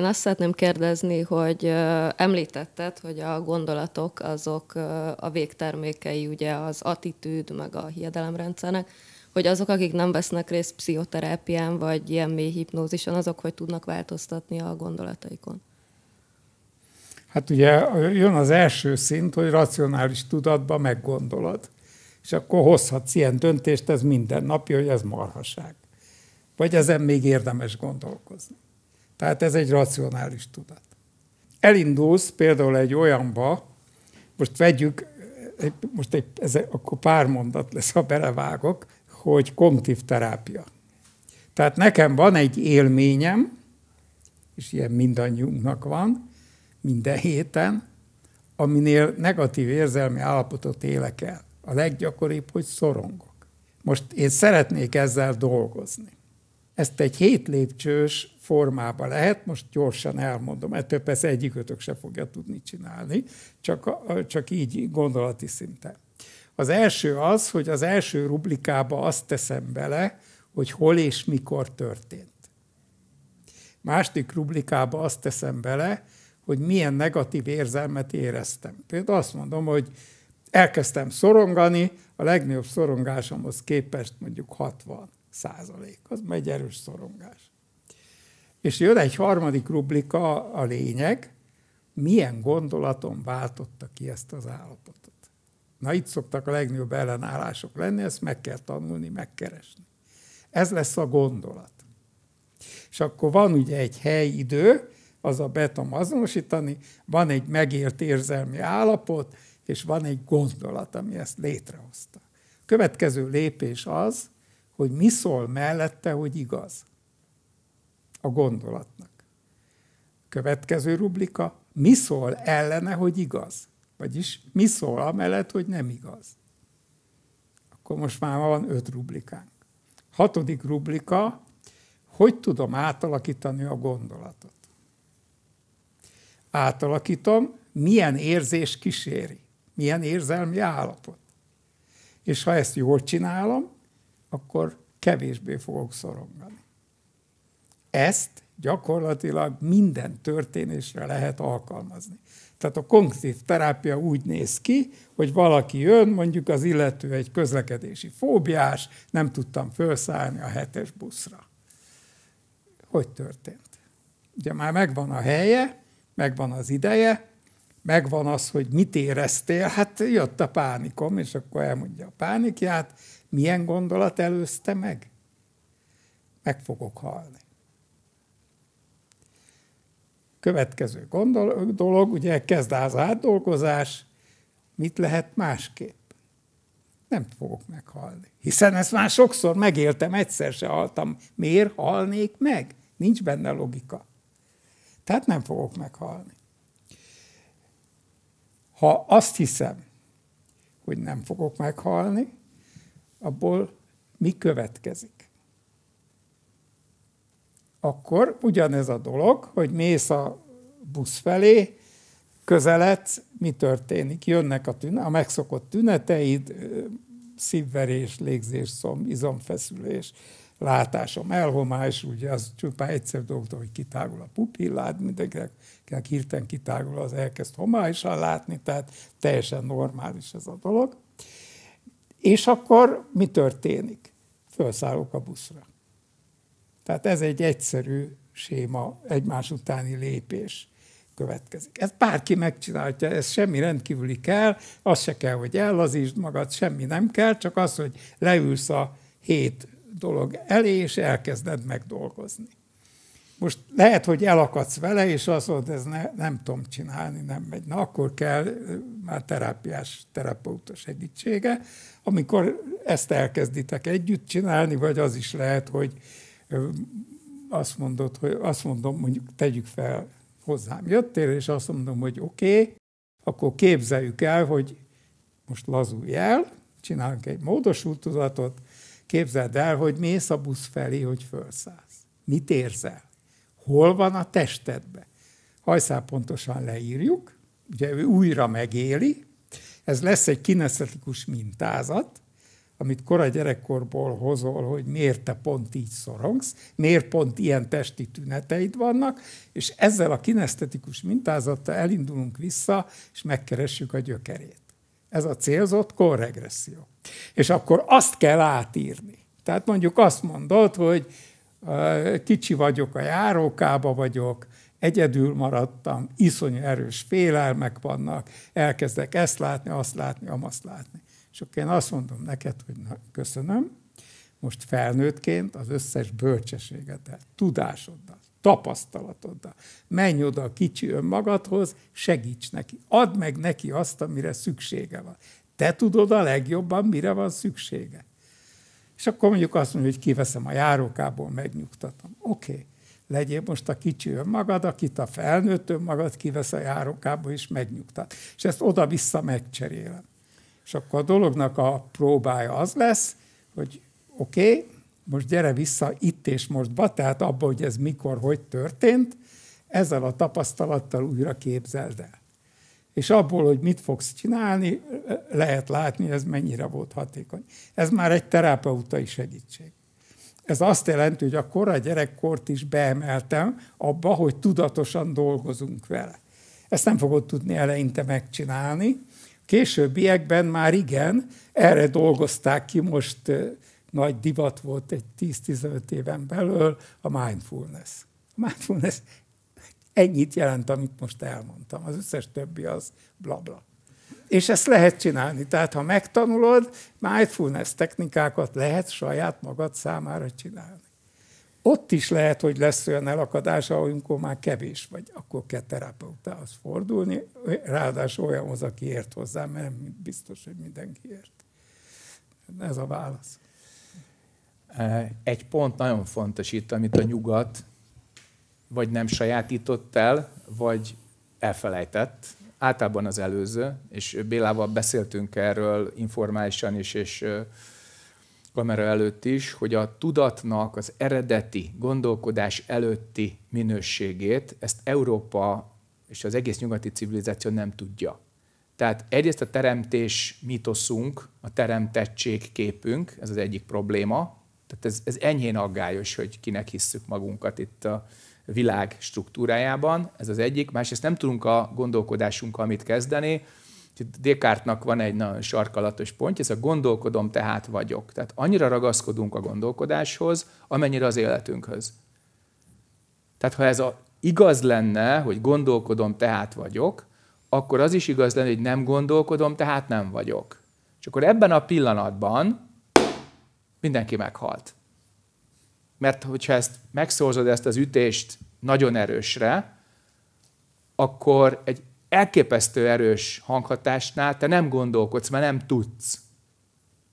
én azt szeretném kérdezni, hogy említetted, hogy a gondolatok azok a végtermékei, ugye az attitűd, meg a hiedelemrendszernek, hogy azok, akik nem vesznek részt pszichoterápián, vagy ilyen mély hipnózison, azok hogy tudnak változtatni a gondolataikon? Hát ugye jön az első szint, hogy racionális tudatba meggondolod, és akkor hozhatsz ilyen döntést, ez minden napja, hogy ez marhaság. Vagy ezen még érdemes gondolkozni. Tehát ez egy racionális tudat. Elindulsz például egy olyanba, most vegyük, most egy, ez akkor pár mondat lesz, ha belevágok, hogy kognitív terápia. Tehát nekem van egy élményem, és ilyen mindannyiunknak van, minden héten, aminél negatív érzelmi állapotot élek el. A leggyakoribb, hogy szorongok. Most én szeretnék ezzel dolgozni. Ezt egy hétlépcsős formában lehet, most gyorsan elmondom, ettől persze egyikötök se fogja tudni csinálni, csak, csak így gondolati szinten. Az első az, hogy az első rublikába azt teszem bele, hogy hol és mikor történt. Második rublikába azt teszem bele, hogy milyen negatív érzelmet éreztem. Például azt mondom, hogy elkezdtem szorongani, a legnagyobb szorongásomhoz képest mondjuk 60 százalék. Az már egy erős szorongás. És jön egy harmadik rublika, a lényeg, milyen gondolaton váltotta ki ezt az állapotot. Na itt szoktak a legnagyobb ellenállások lenni, ezt meg kell tanulni, megkeresni. Ez lesz a gondolat. És akkor van ugye egy helyidő, az a betom azonosítani, van egy megért érzelmi állapot, és van egy gondolat, ami ezt létrehozta. Következő lépés az, hogy mi szól mellette, hogy igaz a gondolatnak. Következő rublika, mi szól ellene, hogy igaz? Vagyis mi szól amellett, hogy nem igaz? Akkor most már van öt rublikánk. Hatodik rublika, hogy tudom átalakítani a gondolatot? Átalakítom, milyen érzés kíséri, milyen érzelmi állapot. És ha ezt jól csinálom, akkor kevésbé fogok szorongani. Ezt gyakorlatilag minden történésre lehet alkalmazni. Tehát a konkrét terápia úgy néz ki, hogy valaki jön, mondjuk az illető egy közlekedési fóbiás, nem tudtam felszállni a hetes buszra. Hogy történt? Ugye már megvan a helye, megvan az ideje, megvan az, hogy mit éreztél, hát jött a pánikom, és akkor elmondja a pánikját, milyen gondolat előzte meg? Meg fogok halni. Következő gondol, dolog, ugye kezd az átdolgozás, mit lehet másképp? Nem fogok meghalni. Hiszen ezt már sokszor megéltem, egyszer se haltam. Miért halnék meg? Nincs benne logika. Tehát nem fogok meghalni. Ha azt hiszem, hogy nem fogok meghalni, abból mi következik? akkor ugyanez a dolog, hogy mész a busz felé, közeledsz, mi történik? Jönnek a, tüne, a megszokott tüneteid, szívverés, szom, izomfeszülés, látásom elhomás, ugye az csupán egyszer dolgot, hogy kitágul a pupillád, mindenkinek hirtelen kitágul az elkezd homályosan látni, tehát teljesen normális ez a dolog. És akkor mi történik? Felszállok a buszra. Tehát ez egy egyszerű séma, egymás utáni lépés következik. Ez bárki megcsinálja, ez semmi rendkívüli kell, az se kell, hogy ellazítsd magad, semmi nem kell, csak az, hogy leülsz a hét dolog elé, és elkezded megdolgozni. Most lehet, hogy elakadsz vele, és azt mondod, ez ne, nem tudom csinálni, nem megy. Na, akkor kell már terápiás, terapeuta segítsége, amikor ezt elkezditek együtt csinálni, vagy az is lehet, hogy azt mondod, hogy azt mondom, mondjuk tegyük fel, hozzám jöttél, és azt mondom, hogy oké, okay, akkor képzeljük el, hogy most lazulj el, csinálunk egy módosult tudatot, képzeld el, hogy mész a busz felé, hogy felszállsz. Mit érzel? Hol van a testedbe? Hajszál pontosan leírjuk, ugye ő újra megéli, ez lesz egy kineszetikus mintázat, amit kora gyerekkorból hozol, hogy miért te pont így szorongsz, miért pont ilyen testi tüneteid vannak, és ezzel a kinesztetikus mintázattal elindulunk vissza, és megkeressük a gyökerét. Ez a célzott korregresszió. És akkor azt kell átírni. Tehát mondjuk azt mondod, hogy kicsi vagyok a járókába vagyok, egyedül maradtam, iszonyú erős félelmek vannak, elkezdek ezt látni, azt látni, amazt látni. És akkor én azt mondom neked, hogy na, köszönöm, most felnőttként az összes bölcsességeddel, tudásoddal, tapasztalatoddal. Menj oda a kicsi önmagadhoz, segíts neki. Add meg neki azt, amire szüksége van. Te tudod a legjobban, mire van szüksége. És akkor mondjuk azt mondja, hogy kiveszem a járókából, megnyugtatom. Oké, okay. legyél most a kicsi önmagad, akit a felnőtt önmagad kivesz a járókából, és megnyugtat. És ezt oda-vissza megcserélem. És akkor a dolognak a próbája az lesz, hogy oké, okay, most gyere vissza itt és mostba, tehát abba, hogy ez mikor, hogy történt, ezzel a tapasztalattal újra képzeld el. És abból, hogy mit fogsz csinálni, lehet látni, ez mennyire volt hatékony. Ez már egy terápeutai segítség. Ez azt jelenti, hogy a kora gyerekkort is beemeltem abba, hogy tudatosan dolgozunk vele. Ezt nem fogod tudni eleinte megcsinálni, Későbbiekben már igen, erre dolgozták ki most, nagy divat volt egy 10-15 éven belül a mindfulness. A mindfulness ennyit jelent, amit most elmondtam. Az összes többi az blabla. Bla. És ezt lehet csinálni. Tehát ha megtanulod, mindfulness technikákat lehet saját magad számára csinálni ott is lehet, hogy lesz olyan elakadás, amikor már kevés vagy, akkor kell terapeutához fordulni, ráadásul olyanhoz, aki ért hozzá, mert nem biztos, hogy mindenki ért. Ez a válasz. Egy pont nagyon fontos itt, amit a nyugat vagy nem sajátított el, vagy elfelejtett, általában az előző, és Bélával beszéltünk erről informálisan is, és kamera előtt is, hogy a tudatnak az eredeti gondolkodás előtti minőségét, ezt Európa és az egész nyugati civilizáció nem tudja. Tehát egyrészt a teremtés mitoszunk, a teremtettség képünk, ez az egyik probléma. Tehát ez, ez enyhén aggályos, hogy kinek hisszük magunkat itt a világ struktúrájában, ez az egyik. Másrészt nem tudunk a gondolkodásunkkal mit kezdeni, Descartesnak van egy nagyon sarkalatos pont, ez a szóval gondolkodom, tehát vagyok. Tehát annyira ragaszkodunk a gondolkodáshoz, amennyire az életünkhöz. Tehát ha ez a, igaz lenne, hogy gondolkodom, tehát vagyok, akkor az is igaz lenne, hogy nem gondolkodom, tehát nem vagyok. És akkor ebben a pillanatban mindenki meghalt. Mert hogyha ezt megszorzod ezt az ütést nagyon erősre, akkor egy elképesztő erős hanghatásnál te nem gondolkodsz, mert nem tudsz.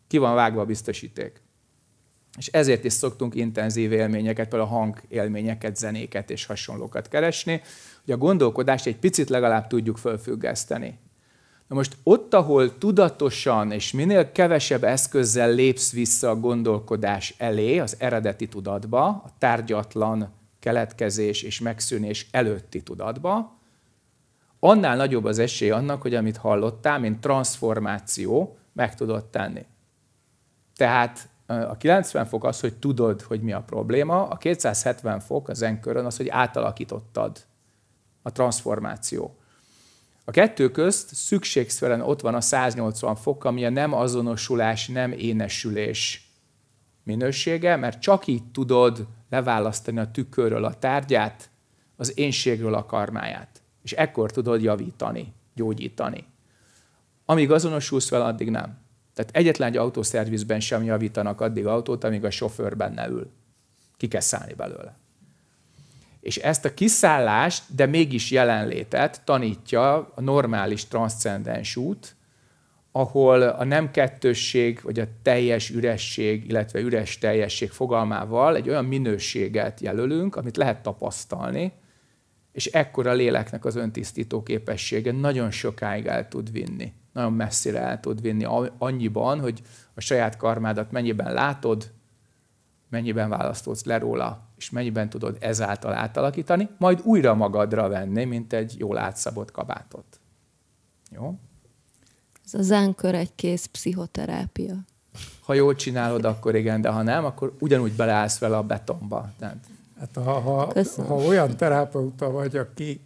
Ki van vágva a biztosíték. És ezért is szoktunk intenzív élményeket, például hangélményeket, zenéket és hasonlókat keresni, hogy a gondolkodást egy picit legalább tudjuk fölfüggeszteni. Na most ott, ahol tudatosan és minél kevesebb eszközzel lépsz vissza a gondolkodás elé, az eredeti tudatba, a tárgyatlan keletkezés és megszűnés előtti tudatba, annál nagyobb az esély annak, hogy amit hallottál, mint transformáció, meg tudod tenni. Tehát a 90 fok az, hogy tudod, hogy mi a probléma, a 270 fok az enkörön az, hogy átalakítottad a transformáció. A kettő közt szükségszerűen ott van a 180 fok, ami a nem azonosulás, nem énesülés minősége, mert csak így tudod leválasztani a tükörről a tárgyát, az énségről a karmáját. És ekkor tudod javítani, gyógyítani. Amíg azonosulsz vele, addig nem. Tehát egyetlen egy autószervizben sem javítanak addig autót, amíg a sofőr benne ül. Ki kell szállni belőle. És ezt a kiszállást, de mégis jelenlétet tanítja a normális transzcendens út, ahol a nem kettősség, vagy a teljes üresség, illetve üres teljesség fogalmával egy olyan minőséget jelölünk, amit lehet tapasztalni, és ekkora léleknek az öntisztító képessége nagyon sokáig el tud vinni, nagyon messzire el tud vinni, annyiban, hogy a saját karmádat mennyiben látod, mennyiben választódsz le róla, és mennyiben tudod ezáltal átalakítani, majd újra magadra venni, mint egy jól átszabott kabátot. Jó? Ez a zánkör egy kész pszichoterápia. Ha jól csinálod, akkor igen, de ha nem, akkor ugyanúgy beleállsz vele a betonba. Tehát Hát ha, ha, ha olyan terapeuta vagy, aki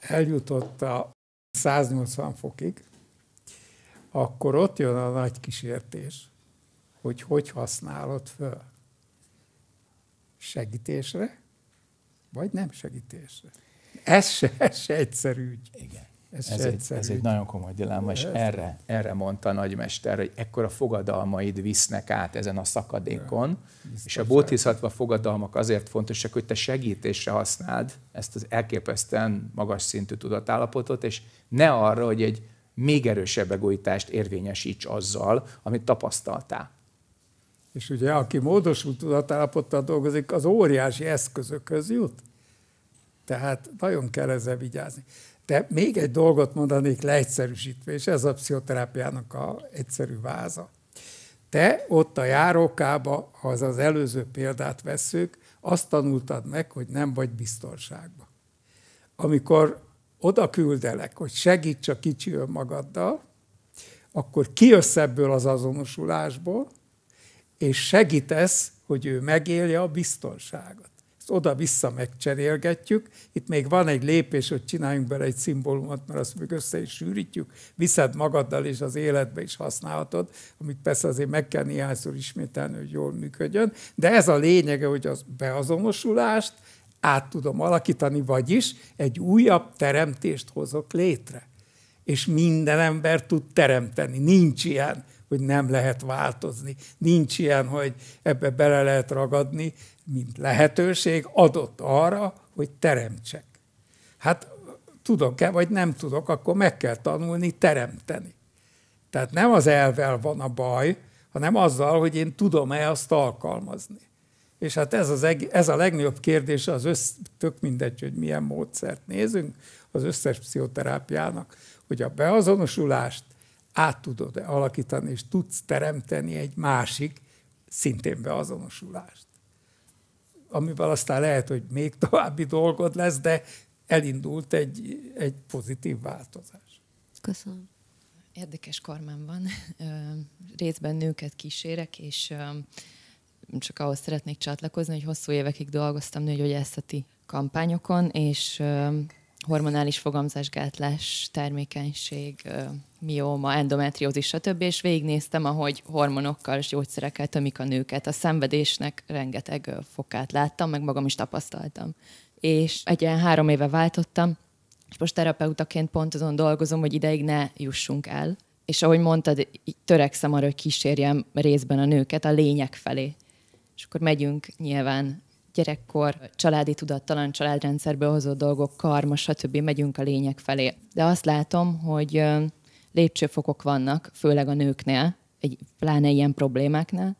eljutott a 180 fokig, akkor ott jön a nagy kísértés, hogy hogy használod föl. Segítésre, vagy nem segítésre. Ez se, ez se egyszerű ügy. Igen. Ez, ez, egy, ez egy nagyon komoly dilemma, és erre, erre mondta a nagymester, hogy ekkora fogadalmaid visznek át ezen a szakadékon, Biztos és a bóthiszatva fogadalmak azért fontosak, hogy te segítésre használd ezt az elképesztően magas szintű tudatállapotot, és ne arra, hogy egy még erősebb egoitást érvényesíts azzal, amit tapasztaltál. És ugye, aki módosult tudatállapottal dolgozik, az óriási eszközökhöz jut. Tehát nagyon kell ezzel vigyázni. De még egy dolgot mondanék leegyszerűsítve, és ez a pszichoterápiának a egyszerű váza. Te ott a járókába, ha az, az előző példát vesszük, azt tanultad meg, hogy nem vagy biztonságban. Amikor oda küldelek, hogy segíts a kicsi önmagaddal, akkor kijössz ebből az azonosulásból, és segítesz, hogy ő megélje a biztonságot ezt oda-vissza megcserélgetjük. Itt még van egy lépés, hogy csináljunk bele egy szimbólumot, mert azt még össze is sűrítjük, viszed magaddal és az életbe is használhatod, amit persze azért meg kell néhányszor ismételni, hogy jól működjön. De ez a lényege, hogy az beazonosulást át tudom alakítani, vagyis egy újabb teremtést hozok létre. És minden ember tud teremteni. Nincs ilyen, hogy nem lehet változni. Nincs ilyen, hogy ebbe bele lehet ragadni mint lehetőség adott arra, hogy teremtsek. Hát tudok-e, vagy nem tudok, akkor meg kell tanulni teremteni. Tehát nem az elvel van a baj, hanem azzal, hogy én tudom-e azt alkalmazni. És hát ez, az, ez a legnagyobb kérdés az össz, tök mindegy, hogy milyen módszert nézünk, az összes pszichoterápiának, hogy a beazonosulást át tudod -e alakítani, és tudsz teremteni egy másik, szintén beazonosulást amivel aztán lehet, hogy még további dolgod lesz, de elindult egy, egy pozitív változás. Köszönöm. Érdekes karmám van. Részben nőket kísérek, és csak ahhoz szeretnék csatlakozni, hogy hosszú évekig dolgoztam nőgyógyászati kampányokon, és hormonális fogamzásgátlás, termékenység, mióma, endometriózis, stb. És végignéztem, ahogy hormonokkal és gyógyszerekkel tömik a nőket. A szenvedésnek rengeteg fokát láttam, meg magam is tapasztaltam. És egy ilyen három éve váltottam, és most terapeutaként pont azon dolgozom, hogy ideig ne jussunk el. És ahogy mondtad, törekszem arra, hogy kísérjem részben a nőket a lényeg felé. És akkor megyünk nyilván gyerekkor, családi tudattalan családrendszerbe hozott dolgok, karma, stb. megyünk a lények felé. De azt látom, hogy lépcsőfokok vannak, főleg a nőknél, egy, pláne ilyen problémáknál,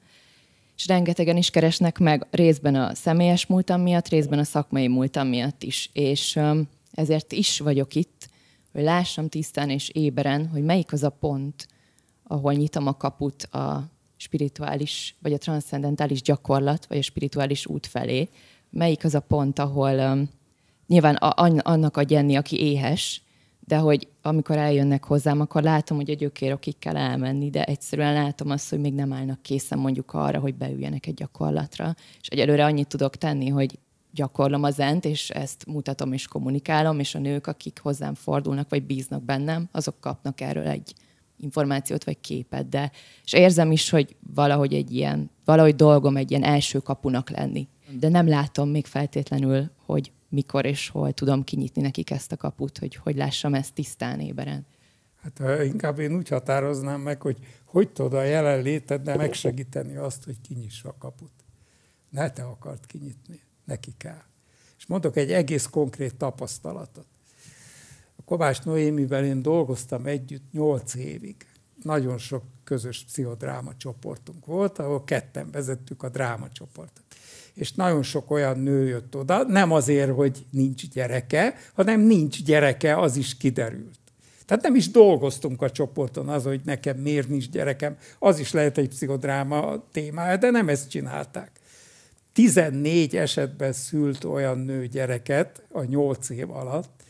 és rengetegen is keresnek meg részben a személyes múltam miatt, részben a szakmai múltam miatt is. És ezért is vagyok itt, hogy lássam tisztán és éberen, hogy melyik az a pont, ahol nyitom a kaput a spirituális, vagy a transzcendentális gyakorlat, vagy a spirituális út felé, melyik az a pont, ahol um, nyilván a, annak a Jenny, aki éhes, de hogy amikor eljönnek hozzám, akkor látom, hogy a gyökérokig kell elmenni, de egyszerűen látom azt, hogy még nem állnak készen mondjuk arra, hogy beüljenek egy gyakorlatra. És egyelőre annyit tudok tenni, hogy gyakorlom a zent, és ezt mutatom és kommunikálom, és a nők, akik hozzám fordulnak, vagy bíznak bennem, azok kapnak erről egy információt vagy képet, de és érzem is, hogy valahogy egy ilyen, valahogy dolgom egy ilyen első kapunak lenni. De nem látom még feltétlenül, hogy mikor és hol tudom kinyitni nekik ezt a kaput, hogy hogy lássam ezt tisztán éberen. Hát inkább én úgy határoznám meg, hogy hogy tudod a jelenléteddel megsegíteni azt, hogy kinyissa a kaput. Ne te akart kinyitni, neki kell. És mondok egy egész konkrét tapasztalatot. A Kovács Noémivel én dolgoztam együtt nyolc évig. Nagyon sok közös pszichodráma csoportunk volt, ahol ketten vezettük a dráma csoportot. És nagyon sok olyan nő jött oda, nem azért, hogy nincs gyereke, hanem nincs gyereke, az is kiderült. Tehát nem is dolgoztunk a csoporton az, hogy nekem miért nincs gyerekem, az is lehet egy pszichodráma témája, de nem ezt csinálták. 14 esetben szült olyan nő gyereket a 8 év alatt,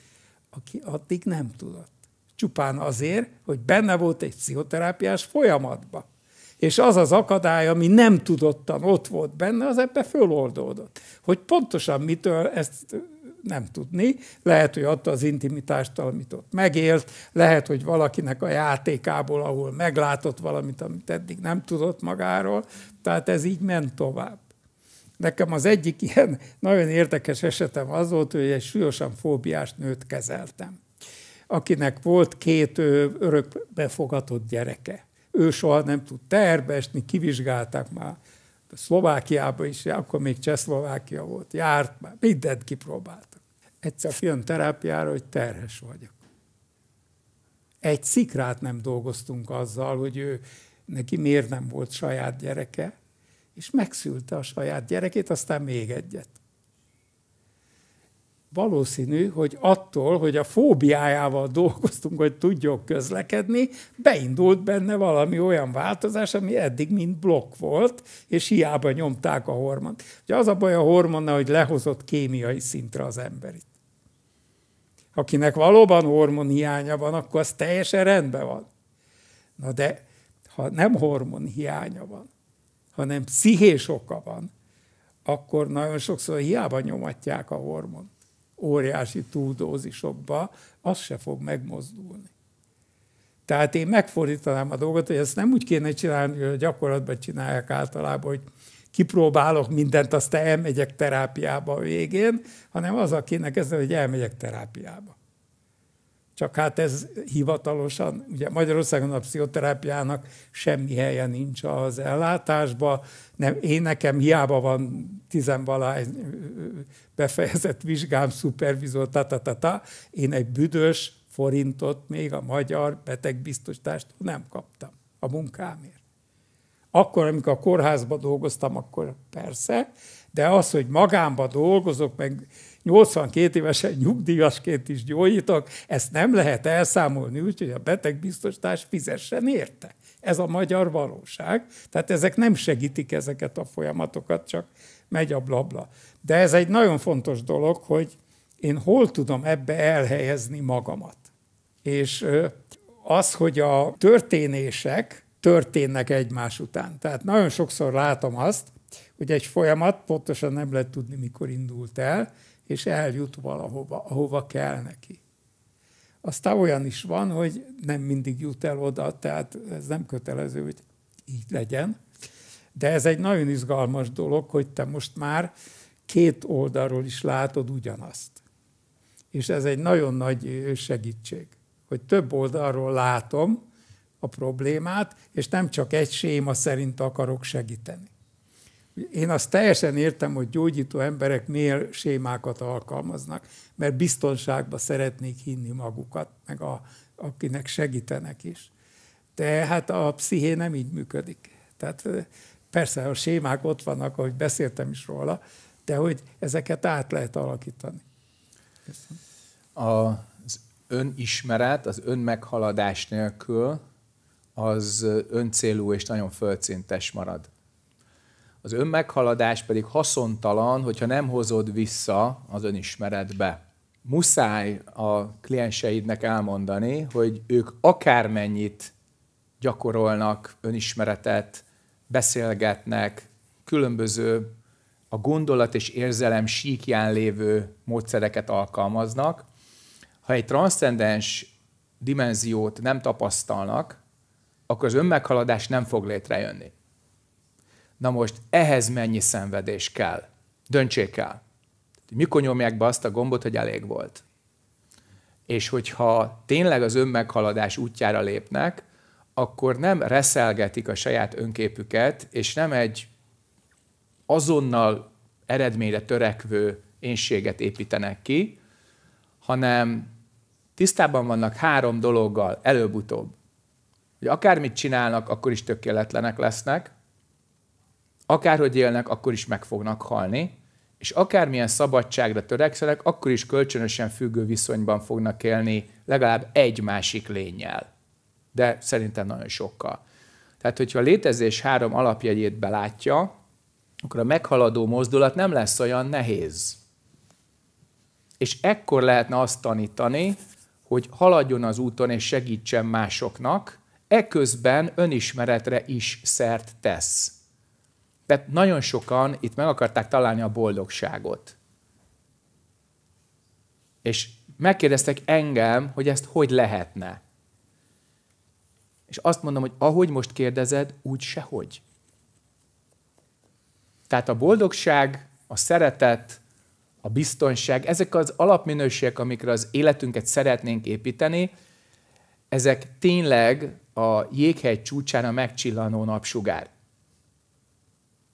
aki addig nem tudott. Csupán azért, hogy benne volt egy pszichoterápiás folyamatba. és az az akadály, ami nem tudottan ott volt benne, az ebbe föloldódott. Hogy pontosan mitől ezt nem tudni, lehet, hogy adta az intimitást, amit ott megélt, lehet, hogy valakinek a játékából, ahol meglátott valamit, amit eddig nem tudott magáról, tehát ez így ment tovább. Nekem az egyik ilyen nagyon érdekes esetem az volt, hogy egy súlyosan fóbiás nőt kezeltem, akinek volt két örökbefogatott gyereke. Ő soha nem tud terbe esni, kivizsgálták már Szlovákiába is, akkor még Csehszlovákia volt, járt már, mindent kipróbáltak. Egyszer jön terápiára, hogy terhes vagyok. Egy szikrát nem dolgoztunk azzal, hogy ő, neki miért nem volt saját gyereke, és megszülte a saját gyerekét, aztán még egyet. Valószínű, hogy attól, hogy a fóbiájával dolgoztunk, hogy tudjon közlekedni, beindult benne valami olyan változás, ami eddig mind blokk volt, és hiába nyomták a hormont. Ugye az a baj a hormonnal, hogy lehozott kémiai szintre az emberit. Akinek valóban hormonhiánya van, akkor az teljesen rendben van. Na de ha nem hormon hiánya van, hanem pszichés oka van, akkor nagyon sokszor hiába nyomatják a hormont óriási túldózisokba, az se fog megmozdulni. Tehát én megfordítanám a dolgot, hogy ezt nem úgy kéne csinálni, hogy a gyakorlatban csinálják általában, hogy kipróbálok mindent, aztán elmegyek terápiába a végén, hanem az akinek ez hogy elmegyek terápiába. Csak hát ez hivatalosan, ugye Magyarországon a pszichoterápiának semmi helye nincs az ellátásba. Nem, én nekem hiába van tizenvalány befejezett vizsgám, szupervizor, ta, ta, ta, ta. Én egy büdös forintot még a magyar betegbiztosítást nem kaptam a munkámért. Akkor, amikor a kórházban dolgoztam, akkor persze, de az, hogy magámba dolgozok, meg 82 évesen nyugdíjasként is gyógyítok, ezt nem lehet elszámolni úgy, hogy a betegbiztosítás fizessen érte. Ez a magyar valóság. Tehát ezek nem segítik ezeket a folyamatokat, csak megy a blabla. De ez egy nagyon fontos dolog, hogy én hol tudom ebbe elhelyezni magamat. És az, hogy a történések történnek egymás után. Tehát nagyon sokszor látom azt, Ugye egy folyamat pontosan nem lehet tudni, mikor indult el, és eljut valahova, ahova kell neki. Aztán olyan is van, hogy nem mindig jut el oda, tehát ez nem kötelező, hogy így legyen. De ez egy nagyon izgalmas dolog, hogy te most már két oldalról is látod ugyanazt. És ez egy nagyon nagy segítség, hogy több oldalról látom a problémát, és nem csak egy séma szerint akarok segíteni. Én azt teljesen értem, hogy gyógyító emberek miért sémákat alkalmaznak, mert biztonságba szeretnék hinni magukat, meg a, akinek segítenek is. De hát a psziché nem így működik. Tehát persze a sémák ott vannak, ahogy beszéltem is róla, de hogy ezeket át lehet alakítani. Köszönöm. Az önismeret, az önmeghaladás nélkül az öncélú és nagyon földszintes marad. Az önmeghaladás pedig haszontalan, hogyha nem hozod vissza az önismeretbe. Muszáj a klienseidnek elmondani, hogy ők akármennyit gyakorolnak önismeretet, beszélgetnek, különböző a gondolat és érzelem síkján lévő módszereket alkalmaznak. Ha egy transzcendens dimenziót nem tapasztalnak, akkor az önmeghaladás nem fog létrejönni. Na most ehhez mennyi szenvedés kell? Döntsék el. Mikor nyomják be azt a gombot, hogy elég volt? És hogyha tényleg az önmeghaladás útjára lépnek, akkor nem reszelgetik a saját önképüket, és nem egy azonnal eredményre törekvő énséget építenek ki, hanem tisztában vannak három dologgal előbb-utóbb. Hogy akármit csinálnak, akkor is tökéletlenek lesznek, akárhogy élnek, akkor is meg fognak halni, és akármilyen szabadságra törekszenek, akkor is kölcsönösen függő viszonyban fognak élni legalább egy másik lényel. De szerintem nagyon sokkal. Tehát, hogyha a létezés három alapjegyét belátja, akkor a meghaladó mozdulat nem lesz olyan nehéz. És ekkor lehetne azt tanítani, hogy haladjon az úton és segítsen másoknak, eközben önismeretre is szert tesz. Tehát nagyon sokan itt meg akarták találni a boldogságot. És megkérdeztek engem, hogy ezt hogy lehetne. És azt mondom, hogy ahogy most kérdezed, úgy sehogy. Tehát a boldogság, a szeretet, a biztonság, ezek az alapminőségek, amikre az életünket szeretnénk építeni, ezek tényleg a jéghegy csúcsán a megcsillanó napsugár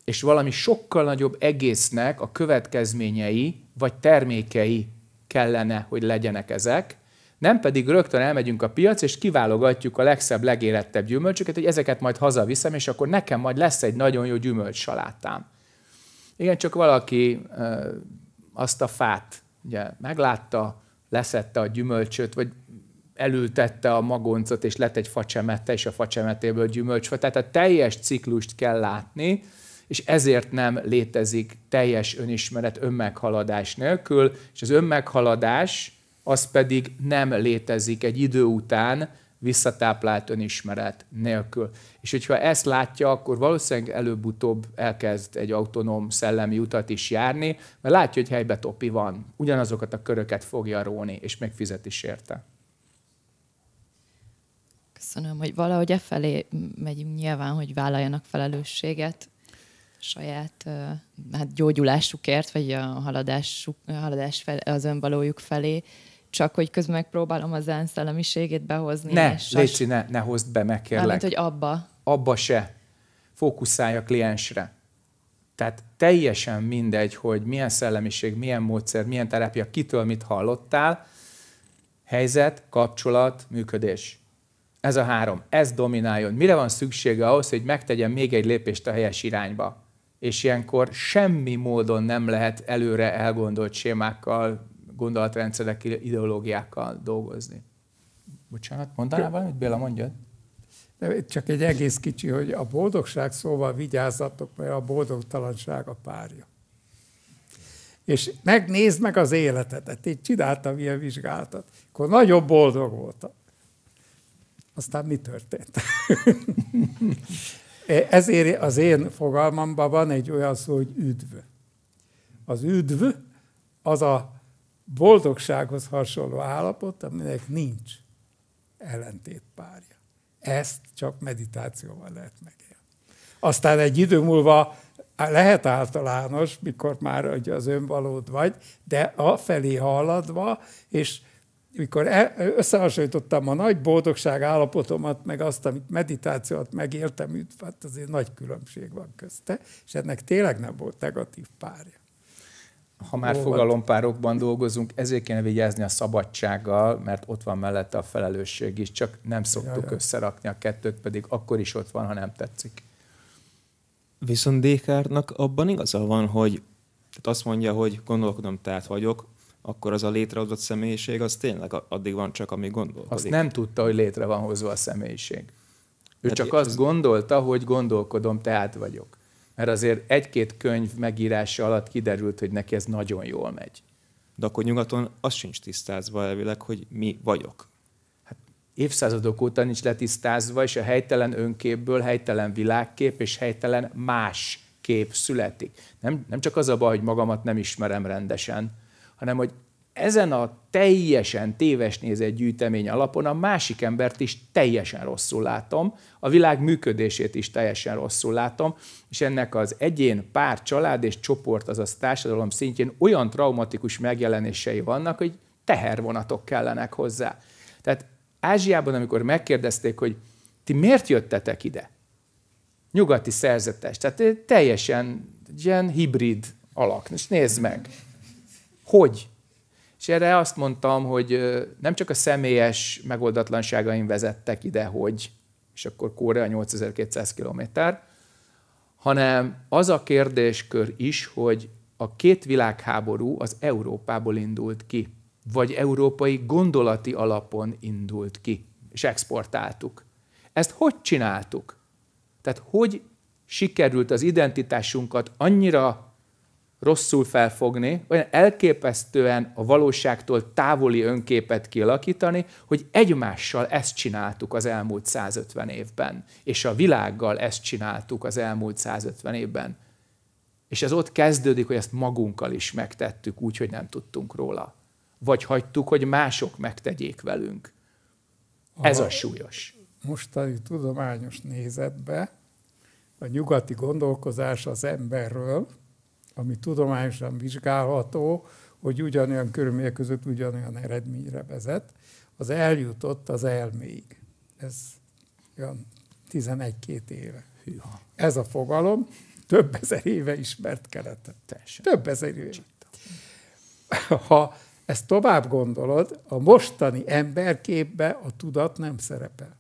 és valami sokkal nagyobb egésznek a következményei vagy termékei kellene, hogy legyenek ezek, nem pedig rögtön elmegyünk a piac, és kiválogatjuk a legszebb, legélettebb gyümölcsöket, hogy ezeket majd hazaviszem, és akkor nekem majd lesz egy nagyon jó gyümölcsalátám. Igen, csak valaki ö, azt a fát ugye, meglátta, leszette a gyümölcsöt, vagy elültette a magoncot, és lett egy facsemette, és a facsemetéből gyümölcsfa. Tehát a teljes ciklust kell látni, és ezért nem létezik teljes önismeret önmeghaladás nélkül, és az önmeghaladás az pedig nem létezik egy idő után visszatáplált önismeret nélkül. És hogyha ezt látja, akkor valószínűleg előbb-utóbb elkezd egy autonóm szellemi utat is járni, mert látja, hogy helybe topi van, ugyanazokat a köröket fogja róni, és még fizet is érte. Köszönöm, hogy valahogy e felé megyünk nyilván, hogy vállaljanak felelősséget saját hát gyógyulásukért, vagy a haladásuk, haladás fel, az önvalójuk felé, csak hogy közben megpróbálom az zen szellemiségét behozni. Ne, Léci, ne, ne hozd be, megkérlek. Mármint, hogy abba. Abba se. Fókuszálj a kliensre. Tehát teljesen mindegy, hogy milyen szellemiség, milyen módszer, milyen terápia, kitől mit hallottál, helyzet, kapcsolat, működés. Ez a három. Ez domináljon. Mire van szüksége ahhoz, hogy megtegyen még egy lépést a helyes irányba? és ilyenkor semmi módon nem lehet előre elgondolt sémákkal, gondolatrendszerek, ideológiákkal dolgozni. Bocsánat, mondanál valamit, Béla, mondjad? De csak egy egész kicsi, hogy a boldogság szóval vigyázzatok, mert a boldogtalanság a párja. És megnézd meg az életedet. Én csináltam ilyen vizsgálatot. Akkor nagyon boldog voltam. Aztán mi történt? Ezért az én fogalmamban van egy olyan szó, hogy üdv. Az üdv az a boldogsághoz hasonló állapot, aminek nincs ellentétpárja. Ezt csak meditációval lehet megélni. Aztán egy idő múlva lehet általános, mikor már az önvalód vagy, de afelé haladva, és mikor e, összehasonlítottam a nagy boldogság állapotomat, meg azt, amit meditációt megértem, hát azért nagy különbség van közte, és ennek tényleg nem volt negatív párja. Ha már Ó, fogalompárokban dolgozunk, ezért kéne vigyázni a szabadsággal, mert ott van mellette a felelősség is, csak nem szoktuk összerakni a kettőt, pedig akkor is ott van, ha nem tetszik. Viszont Dékárnak abban igaza van, hogy tehát azt mondja, hogy gondolkodom, tehát vagyok, akkor az a létrehozott személyiség az tényleg addig van csak, ami gondolkodik. Azt nem tudta, hogy létre van hozva a személyiség. Ő hát csak azt gondolta, hogy gondolkodom, tehát vagyok. Mert azért egy-két könyv megírása alatt kiderült, hogy neki ez nagyon jól megy. De akkor nyugaton az sincs tisztázva elvileg, hogy mi vagyok. Hát évszázadok óta nincs letisztázva, és a helytelen önképből helytelen világkép és helytelen más kép születik. Nem, nem csak az a baj, hogy magamat nem ismerem rendesen, hanem hogy ezen a teljesen téves nézett gyűjtemény alapon a másik embert is teljesen rosszul látom, a világ működését is teljesen rosszul látom, és ennek az egyén, pár, család és csoport, azaz társadalom szintjén olyan traumatikus megjelenései vannak, hogy tehervonatok kellenek hozzá. Tehát Ázsiában, amikor megkérdezték, hogy ti miért jöttetek ide? Nyugati szerzetes, tehát teljesen ilyen hibrid alak. És nézd meg, hogy? És erre azt mondtam, hogy nem csak a személyes megoldatlanságaim vezettek ide, hogy, és akkor Korea 8200 kilométer, hanem az a kérdéskör is, hogy a két világháború az Európából indult ki, vagy európai gondolati alapon indult ki, és exportáltuk. Ezt hogy csináltuk? Tehát hogy sikerült az identitásunkat annyira rosszul felfogni, olyan elképesztően a valóságtól távoli önképet kialakítani, hogy egymással ezt csináltuk az elmúlt 150 évben, és a világgal ezt csináltuk az elmúlt 150 évben. És ez ott kezdődik, hogy ezt magunkkal is megtettük, úgy, hogy nem tudtunk róla. Vagy hagytuk, hogy mások megtegyék velünk. Ez a súlyos. Mostani tudományos nézetbe a nyugati gondolkozás az emberről, ami tudományosan vizsgálható, hogy ugyanolyan körülmények között ugyanolyan eredményre vezet, az eljutott az elméig. Ez olyan 11-2 éve. Hűha. Ez a fogalom több ezer éve ismert keletet. Teljesen. Több ezer éve. Ha ezt tovább gondolod, a mostani emberképbe a tudat nem szerepel.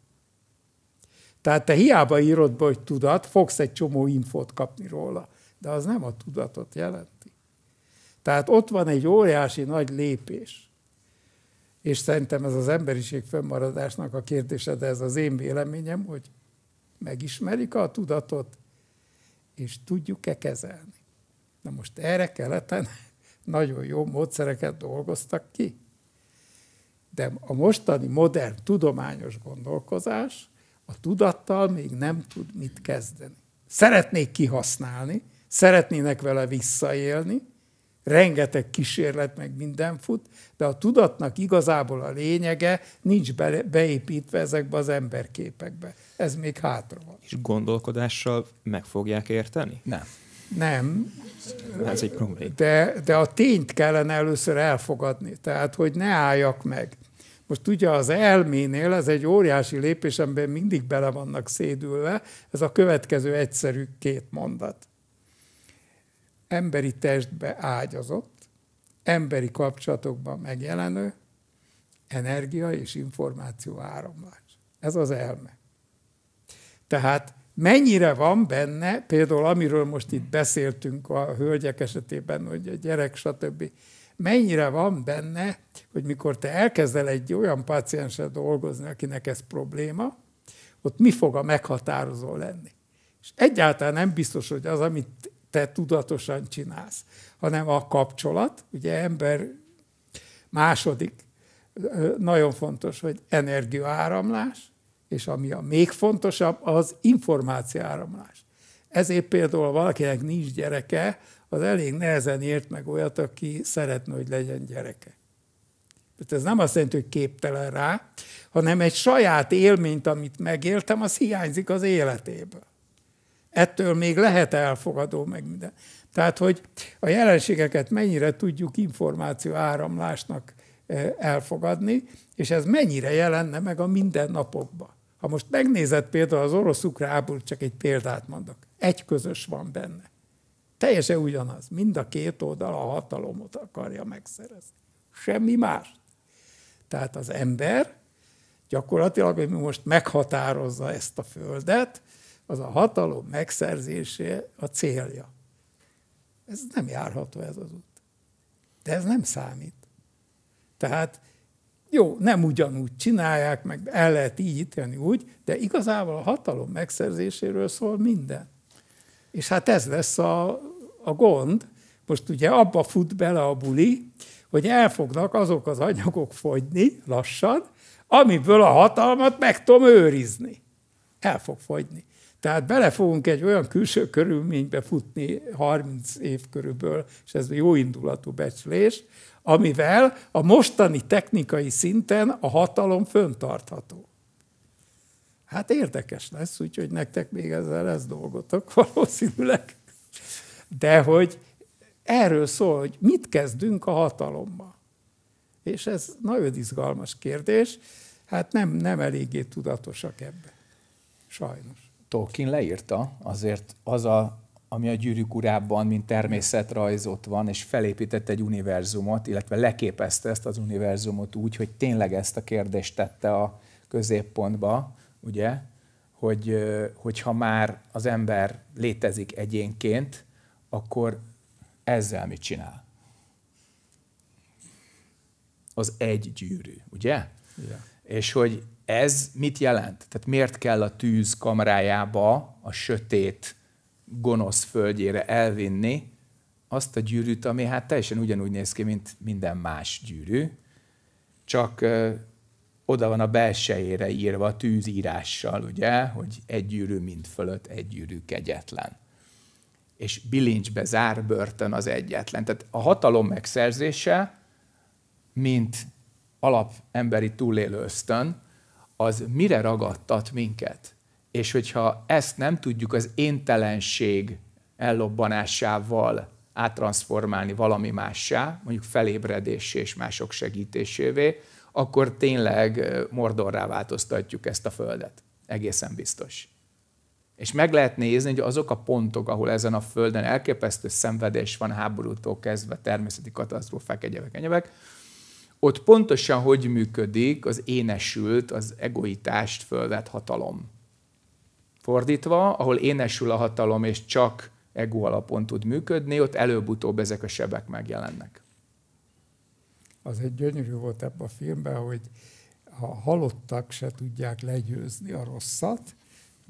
Tehát te hiába írod be, hogy tudat, fogsz egy csomó infót kapni róla de az nem a tudatot jelenti. Tehát ott van egy óriási nagy lépés. És szerintem ez az emberiség fönnmaradásnak a kérdése, de ez az én véleményem, hogy megismerik a tudatot, és tudjuk-e kezelni. Na most erre keleten nagyon jó módszereket dolgoztak ki. De a mostani modern tudományos gondolkozás a tudattal még nem tud mit kezdeni. Szeretnék kihasználni, Szeretnének vele visszaélni, rengeteg kísérlet meg minden fut, de a tudatnak igazából a lényege nincs be, beépítve ezekbe az emberképekbe. Ez még hátra van. És gondolkodással meg fogják érteni? Nem. Nem. Ez egy probléma. De, de a tényt kellene először elfogadni, tehát hogy ne álljak meg. Most ugye az elménél ez egy óriási lépés, amiben mindig bele vannak szédülve, ez a következő egyszerű két mondat emberi testbe ágyazott, emberi kapcsolatokban megjelenő energia és információ áramlás. Ez az elme. Tehát mennyire van benne, például amiről most itt beszéltünk a hölgyek esetében, hogy a gyerek, stb., mennyire van benne, hogy mikor te elkezdel egy olyan pácienssel dolgozni, akinek ez probléma, ott mi fog a meghatározó lenni. És egyáltalán nem biztos, hogy az, amit te tudatosan csinálsz, hanem a kapcsolat, ugye ember második, nagyon fontos, hogy energiaáramlás, és ami a még fontosabb, az információáramlás. Ezért például valakinek nincs gyereke, az elég nehezen ért meg olyat, aki szeretne, hogy legyen gyereke. Tehát ez nem azt jelenti, hogy képtelen rá, hanem egy saját élményt, amit megéltem, az hiányzik az életéből ettől még lehet elfogadó meg minden. Tehát, hogy a jelenségeket mennyire tudjuk információ áramlásnak e, elfogadni, és ez mennyire jelenne meg a mindennapokban. Ha most megnézed például az orosz ukrából, csak egy példát mondok, egy közös van benne. Teljesen ugyanaz. Mind a két oldal a hatalomot akarja megszerezni. Semmi más. Tehát az ember gyakorlatilag, ami most meghatározza ezt a földet, az a hatalom megszerzése a célja. Ez nem járható ez az út. De ez nem számít. Tehát jó, nem ugyanúgy csinálják, meg el lehet így ítélni úgy, de igazából a hatalom megszerzéséről szól minden. És hát ez lesz a, a gond. Most ugye abba fut bele a buli, hogy el fognak azok az anyagok fogyni lassan, amiből a hatalmat meg tudom őrizni. El fog fogyni. Tehát bele fogunk egy olyan külső körülménybe futni 30 év körülből, és ez jó indulatú becslés, amivel a mostani technikai szinten a hatalom föntartható. Hát érdekes lesz, úgyhogy nektek még ezzel lesz dolgotok valószínűleg. De hogy erről szól, hogy mit kezdünk a hatalommal. És ez nagyon izgalmas kérdés, hát nem, nem eléggé tudatosak ebben. Sajnos. Tolkien leírta, azért az a, ami a gyűrűk urában, mint természetrajz ott van, és felépített egy univerzumot, illetve leképezte ezt az univerzumot úgy, hogy tényleg ezt a kérdést tette a középpontba, ugye, hogy, hogyha már az ember létezik egyénként, akkor ezzel mit csinál? Az egy gyűrű, ugye? Yeah. És hogy ez mit jelent? Tehát miért kell a tűz kamrájába a sötét, gonosz földjére elvinni azt a gyűrűt, ami hát teljesen ugyanúgy néz ki, mint minden más gyűrű, csak ö, oda van a belsejére írva tűzírással, ugye, hogy egy gyűrű mind fölött, egy gyűrű kegyetlen. És bilincsbe zár börtön az egyetlen. Tehát a hatalom megszerzése, mint alapemberi túlélő ösztön, az mire ragadtat minket. És hogyha ezt nem tudjuk az éntelenség ellobbanásával áttranszformálni valami mássá, mondjuk felébredés és mások segítésévé, akkor tényleg mordorrá változtatjuk ezt a földet. Egészen biztos. És meg lehet nézni, hogy azok a pontok, ahol ezen a földön elképesztő szenvedés van, háborútól kezdve, természeti katasztrófák, egyebek, egyebek, ott pontosan hogy működik az énesült, az egoitást fölvett hatalom. Fordítva, ahol énesül a hatalom, és csak ego alapon tud működni, ott előbb-utóbb ezek a sebek megjelennek. Az egy gyönyörű volt ebben a filmben, hogy a halottak se tudják legyőzni a rosszat,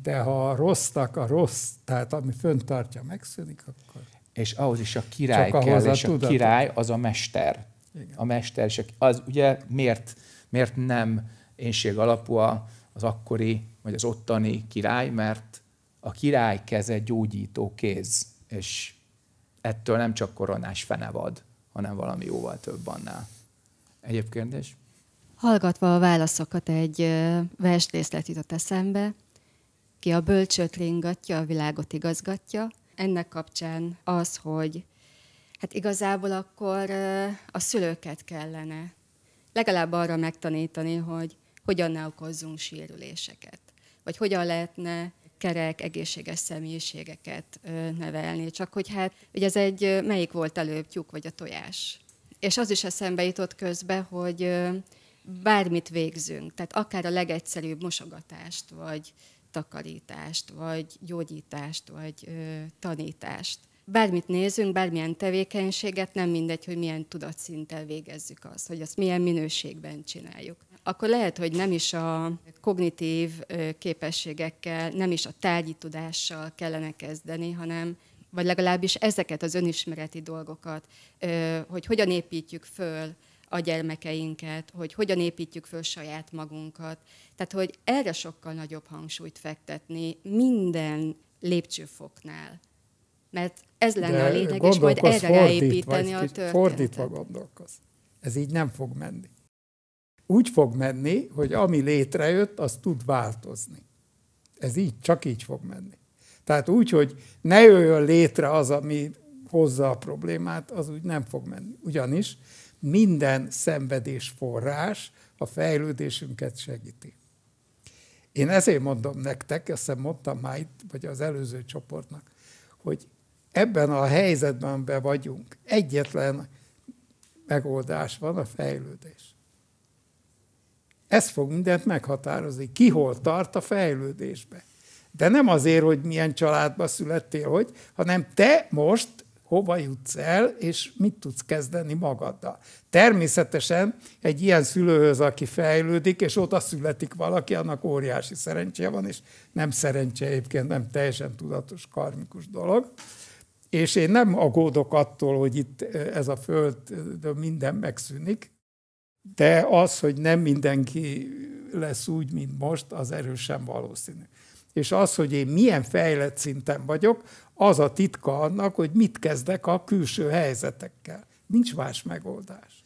de ha a rossznak a rossz, tehát ami föntartja, megszűnik, akkor... És ahhoz is a király Csak kell, és a tudatot. király az a mester a mester, és az ugye miért, miért nem énség alapú az akkori, vagy az ottani király, mert a király keze gyógyító kéz, és ettől nem csak koronás fenevad, hanem valami jóval több annál. Egyéb kérdés? Hallgatva a válaszokat egy versrészlet jutott eszembe, ki a bölcsöt ringatja, a világot igazgatja. Ennek kapcsán az, hogy Hát igazából akkor a szülőket kellene legalább arra megtanítani, hogy hogyan ne okozzunk sérüléseket, vagy hogyan lehetne kerek, egészséges személyiségeket nevelni. Csak hogy hát, hogy ez egy, melyik volt előbb, tyúk vagy a tojás? És az is eszembe jutott közbe, hogy bármit végzünk, tehát akár a legegyszerűbb mosogatást, vagy takarítást, vagy gyógyítást, vagy tanítást, bármit nézünk, bármilyen tevékenységet, nem mindegy, hogy milyen tudatszinttel végezzük azt, hogy azt milyen minőségben csináljuk. Akkor lehet, hogy nem is a kognitív képességekkel, nem is a tárgyi tudással kellene kezdeni, hanem vagy legalábbis ezeket az önismereti dolgokat, hogy hogyan építjük föl a gyermekeinket, hogy hogyan építjük föl saját magunkat. Tehát, hogy erre sokkal nagyobb hangsúlyt fektetni minden lépcsőfoknál. Mert ez lenne De a lényeg, és majd erre ráépíteni a történetet. Fordítva gondolkoz. Ez így nem fog menni. Úgy fog menni, hogy ami létrejött, az tud változni. Ez így, csak így fog menni. Tehát úgy, hogy ne jöjjön létre az, ami hozza a problémát, az úgy nem fog menni. Ugyanis minden szenvedés forrás a fejlődésünket segíti. Én ezért mondom nektek, azt hiszem mondtam már itt, vagy az előző csoportnak, hogy ebben a helyzetben be vagyunk. Egyetlen megoldás van a fejlődés. Ez fog mindent meghatározni. Ki hol tart a fejlődésbe. De nem azért, hogy milyen családba születtél, hogy, hanem te most hova jutsz el, és mit tudsz kezdeni magaddal. Természetesen egy ilyen szülőhöz, aki fejlődik, és oda születik valaki, annak óriási szerencséje van, és nem szerencse egyébként, nem teljesen tudatos, karmikus dolog, és én nem aggódok attól, hogy itt eh, ez a föld eh, minden megszűnik, de az, hogy nem mindenki lesz úgy, mint most, az erősen valószínű. És az, hogy én milyen fejlett szinten vagyok, az a titka annak, hogy mit kezdek a külső helyzetekkel. Nincs más megoldás.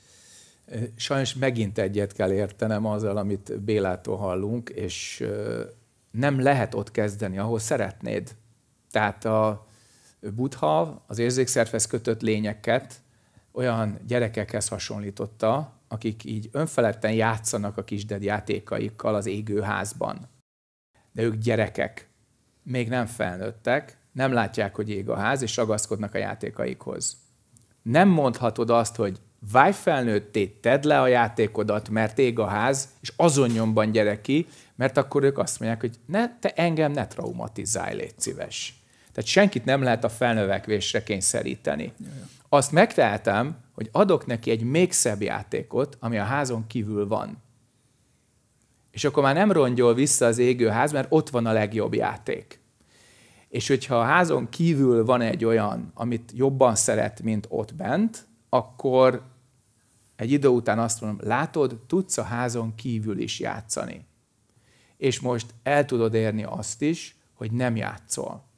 Eh, sajnos megint egyet kell értenem azzal, amit Bélától hallunk, és nem lehet ott kezdeni, ahol szeretnéd. Tehát a, Buddha az érzékszervez kötött lényeket olyan gyerekekhez hasonlította, akik így önfeledten játszanak a kisded játékaikkal az égőházban. De ők gyerekek, még nem felnőttek, nem látják, hogy ég a ház, és ragaszkodnak a játékaikhoz. Nem mondhatod azt, hogy válj felnőtté, tedd le a játékodat, mert ég a ház, és azon nyomban gyere ki, mert akkor ők azt mondják, hogy ne, te engem ne traumatizálj, légy szíves. Tehát senkit nem lehet a felnövekvésre kényszeríteni. Azt megtehetem, hogy adok neki egy még szebb játékot, ami a házon kívül van. És akkor már nem rongyol vissza az égőház, mert ott van a legjobb játék. És hogyha a házon kívül van egy olyan, amit jobban szeret, mint ott bent, akkor egy idő után azt mondom, látod, tudsz a házon kívül is játszani. És most el tudod érni azt is, hogy nem játszol.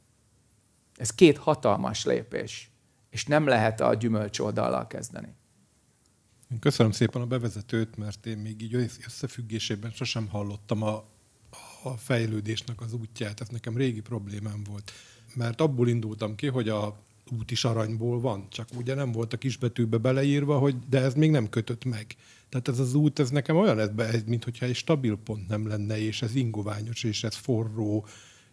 Ez két hatalmas lépés, és nem lehet a gyümölcs oldallal kezdeni. Köszönöm szépen a bevezetőt, mert én még így összefüggésében sosem hallottam a, a fejlődésnek az útját. Ez nekem régi problémám volt. Mert abból indultam ki, hogy a út is aranyból van, csak ugye nem volt a kisbetűbe beleírva, hogy de ez még nem kötött meg. Tehát ez az út, ez nekem olyan lett be, mint hogyha egy stabil pont nem lenne, és ez ingoványos, és ez forró,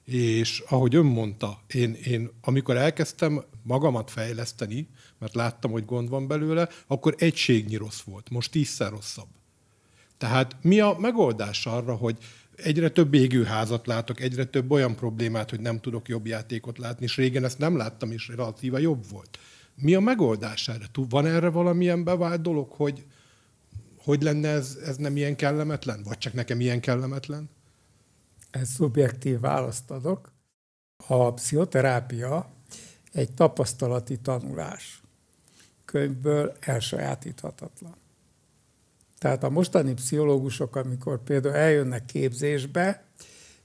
és ahogy ön mondta, én, én amikor elkezdtem magamat fejleszteni, mert láttam, hogy gond van belőle, akkor egységnyi rossz volt, most tízszer rosszabb. Tehát mi a megoldás arra, hogy egyre több égőházat látok, egyre több olyan problémát, hogy nem tudok jobb játékot látni, és régen ezt nem láttam, és relatíva jobb volt. Mi a megoldás erre? Van erre valamilyen bevált dolog, hogy hogy lenne ez, ez nem ilyen kellemetlen? Vagy csak nekem ilyen kellemetlen? Ez szubjektív választ adok. A pszichoterápia egy tapasztalati tanulás könyvből elsajátíthatatlan. Tehát a mostani pszichológusok, amikor például eljönnek képzésbe,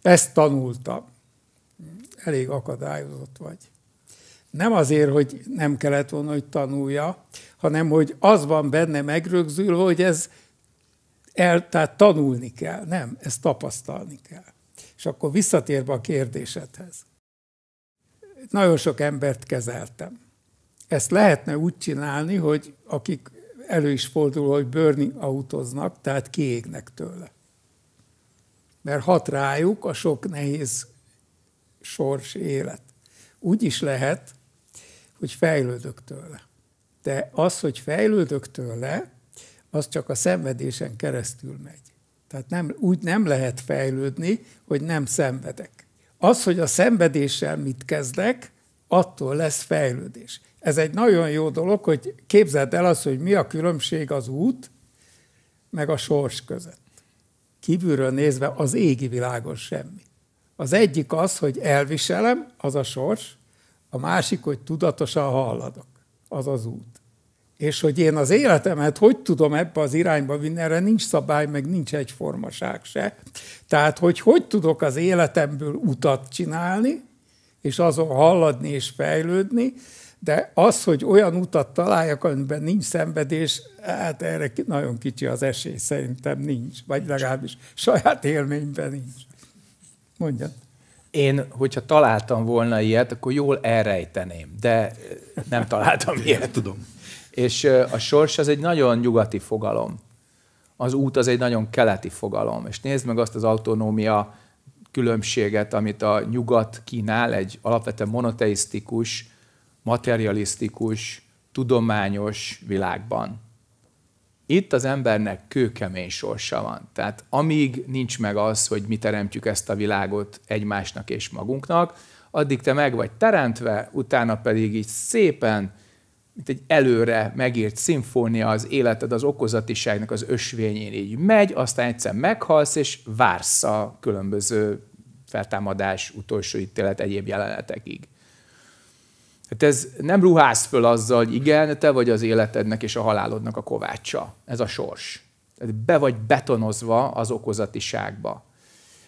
ezt tanultam. Elég akadályozott vagy. Nem azért, hogy nem kellett volna, hogy tanulja, hanem hogy az van benne megrögzülve, hogy ez el, tehát tanulni kell. Nem, ezt tapasztalni kell. És akkor visszatérve a kérdésedhez. Nagyon sok embert kezeltem. Ezt lehetne úgy csinálni, hogy akik elő is fordul, hogy burning autoznak, tehát kiégnek tőle. Mert hat rájuk a sok nehéz sors élet. Úgy is lehet, hogy fejlődök tőle. De az, hogy fejlődök tőle, az csak a szenvedésen keresztül megy. Tehát nem, úgy nem lehet fejlődni, hogy nem szenvedek. Az, hogy a szenvedéssel mit kezdek, attól lesz fejlődés. Ez egy nagyon jó dolog, hogy képzeld el azt, hogy mi a különbség az út meg a sors között. Kívülről nézve az égi világon semmi. Az egyik az, hogy elviselem, az a sors, a másik, hogy tudatosan halladok, az az út. És hogy én az életemet hogy tudom ebbe az irányba vinni, erre nincs szabály, meg nincs egyformaság se. Tehát, hogy hogy tudok az életemből utat csinálni, és azon halladni és fejlődni, de az, hogy olyan utat találjak, amiben nincs szenvedés, hát erre nagyon kicsi az esély, szerintem nincs, vagy legalábbis saját élményben nincs. Mondjad. Én, hogyha találtam volna ilyet, akkor jól elrejteném, de nem találtam ilyet. Tudom. És a sors az egy nagyon nyugati fogalom. Az út az egy nagyon keleti fogalom. És nézd meg azt az autonómia különbséget, amit a nyugat kínál, egy alapvetően monoteisztikus, materialisztikus, tudományos világban. Itt az embernek kőkemény sorsa van. Tehát amíg nincs meg az, hogy mi teremtjük ezt a világot egymásnak és magunknak, addig te meg vagy teremtve, utána pedig így szépen mint egy előre megírt szimfónia, az életed az okozatiságnak az ösvényén így megy, aztán egyszer meghalsz, és vársz a különböző feltámadás, utolsó ítélet egyéb jelenetekig. Hát ez nem ruház föl azzal, hogy igen, te vagy az életednek és a halálodnak a kovácsa. Ez a sors. Tehát be vagy betonozva az okozatiságba.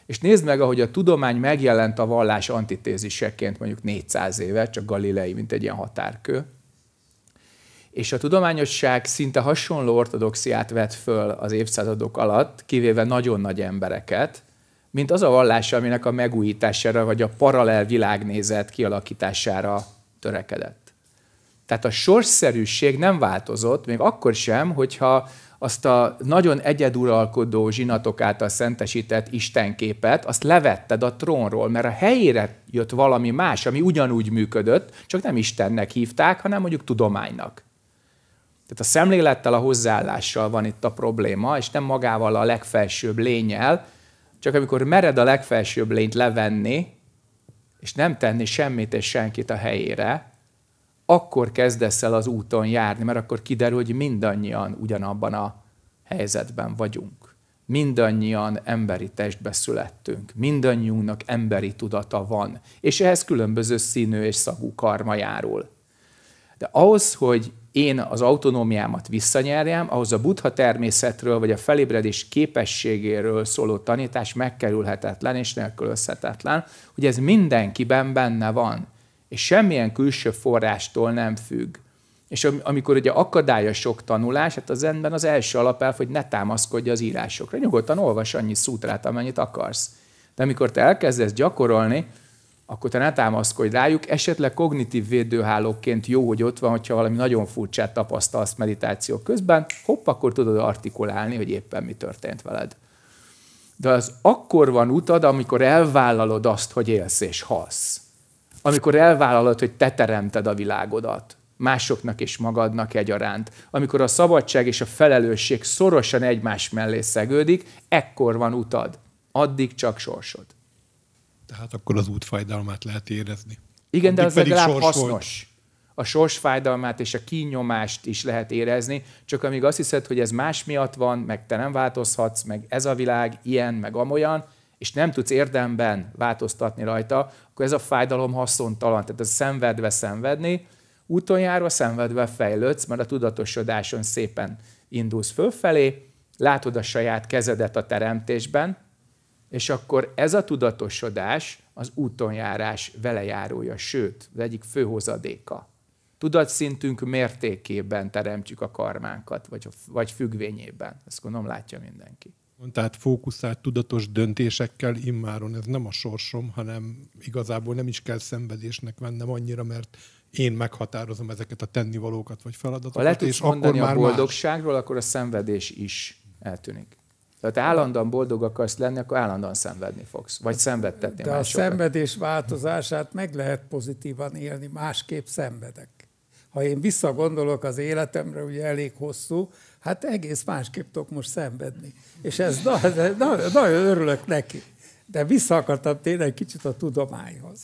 És nézd meg, ahogy a tudomány megjelent a vallás antitéziseként mondjuk 400 éve, csak Galilei, mint egy ilyen határkő és a tudományosság szinte hasonló ortodoxiát vett föl az évszázadok alatt, kivéve nagyon nagy embereket, mint az a vallás, aminek a megújítására vagy a paralel világnézet kialakítására törekedett. Tehát a sorszerűség nem változott, még akkor sem, hogyha azt a nagyon egyeduralkodó zsinatok által szentesített istenképet, azt levetted a trónról, mert a helyére jött valami más, ami ugyanúgy működött, csak nem Istennek hívták, hanem mondjuk tudománynak. Tehát a szemlélettel, a hozzáállással van itt a probléma, és nem magával a legfelsőbb lényel, csak amikor mered a legfelsőbb lényt levenni, és nem tenni semmit és senkit a helyére, akkor kezdesz el az úton járni, mert akkor kiderül, hogy mindannyian ugyanabban a helyzetben vagyunk. Mindannyian emberi testbe születtünk, mindannyiunknak emberi tudata van, és ehhez különböző színű és szagú karma járul. De ahhoz, hogy én az autonómiámat visszanyerjem, ahhoz a buddha természetről vagy a felébredés képességéről szóló tanítás megkerülhetetlen és nélkülözhetetlen, hogy ez mindenkiben benne van, és semmilyen külső forrástól nem függ. És amikor ugye akadálya sok tanulás, hát az ember az első alapelv, hogy ne támaszkodj az írásokra. Nyugodtan olvas annyi szútrát, amennyit akarsz. De amikor te elkezdesz gyakorolni, akkor te ne támaszkodj rájuk. Esetleg kognitív védőhálóként jó, hogy ott van, hogyha valami nagyon furcsát tapasztalsz meditáció közben, hopp, akkor tudod artikulálni, hogy éppen mi történt veled. De az akkor van utad, amikor elvállalod azt, hogy élsz és halsz. Amikor elvállalod, hogy te teremted a világodat másoknak és magadnak egyaránt. Amikor a szabadság és a felelősség szorosan egymás mellé szegődik, ekkor van utad. Addig csak sorsod. Tehát akkor az út fájdalmát lehet érezni. Igen, de az legalább hasznos. Volt. A sors fájdalmát és a kinyomást is lehet érezni, csak amíg azt hiszed, hogy ez más miatt van, meg te nem változhatsz, meg ez a világ ilyen, meg amolyan, és nem tudsz érdemben változtatni rajta, akkor ez a fájdalom haszontalan. Tehát ez szenvedve szenvedni, úton járva szenvedve fejlődsz, mert a tudatosodáson szépen indulsz fölfelé, látod a saját kezedet a teremtésben, és akkor ez a tudatosodás az útonjárás velejárója, sőt, az egyik főhozadéka. Tudatszintünk mértékében teremtjük a karmánkat, vagy, vagy függvényében. Ezt gondolom látja mindenki. Tehát fókuszált, tudatos döntésekkel immáron ez nem a sorsom, hanem igazából nem is kell szenvedésnek vennem annyira, mert én meghatározom ezeket a tennivalókat vagy feladatokat. Ha le tudsz és mondani akkor már a boldogságról, más. akkor a szenvedés is eltűnik. Tehát te állandóan boldog akarsz lenni, akkor állandóan szenvedni fogsz, vagy szenvedtetni De másokat. a szenvedés változását meg lehet pozitívan élni, másképp szenvedek. Ha én visszagondolok az életemre, ugye elég hosszú, hát egész másképp tudok most szenvedni. És ez nagyon, nagyon örülök neki. De vissza akartam tényleg kicsit a tudományhoz.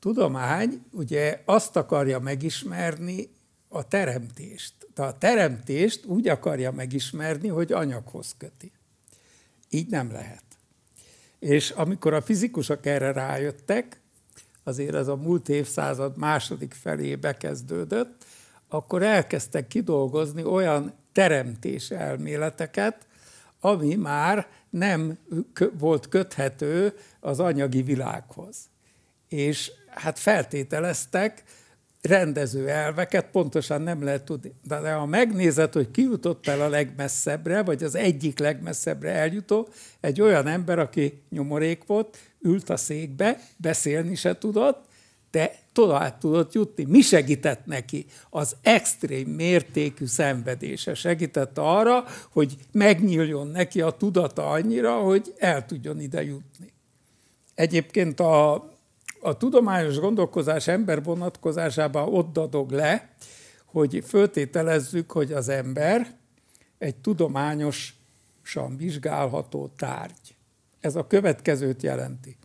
Tudomány ugye azt akarja megismerni, a teremtést. De a teremtést úgy akarja megismerni, hogy anyaghoz köti. Így nem lehet. És amikor a fizikusok erre rájöttek, azért ez a múlt évszázad második felébe kezdődött, akkor elkezdtek kidolgozni olyan teremtés elméleteket, ami már nem volt köthető az anyagi világhoz. És hát feltételeztek, rendező elveket pontosan nem lehet tudni. De ha megnézed, hogy ki jutott el a legmesszebbre, vagy az egyik legmesszebbre eljutó, egy olyan ember, aki nyomorék volt, ült a székbe, beszélni se tudott, de tovább tudott jutni. Mi segített neki? Az extrém mértékű szenvedése segített arra, hogy megnyíljon neki a tudata annyira, hogy el tudjon ide jutni. Egyébként a a tudományos gondolkozás ember vonatkozásában ott dadog le, hogy föltételezzük, hogy az ember egy tudományosan vizsgálható tárgy. Ez a következőt jelenti.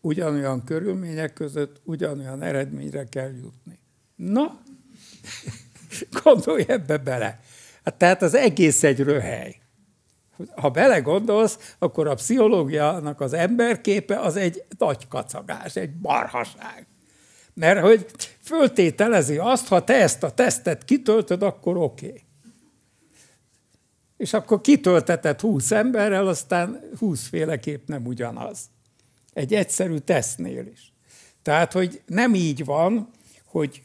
Ugyanolyan körülmények között ugyanolyan eredményre kell jutni. Na, gondolj ebbe bele. Hát tehát az egész egy röhely ha belegondolsz, akkor a pszichológiának az emberképe az egy nagy kacagás, egy barhaság. Mert hogy föltételezi azt, ha te ezt a tesztet kitöltöd, akkor oké. Okay. És akkor kitöltetett 20 emberrel, aztán 20 nem ugyanaz. Egy egyszerű tesztnél is. Tehát, hogy nem így van, hogy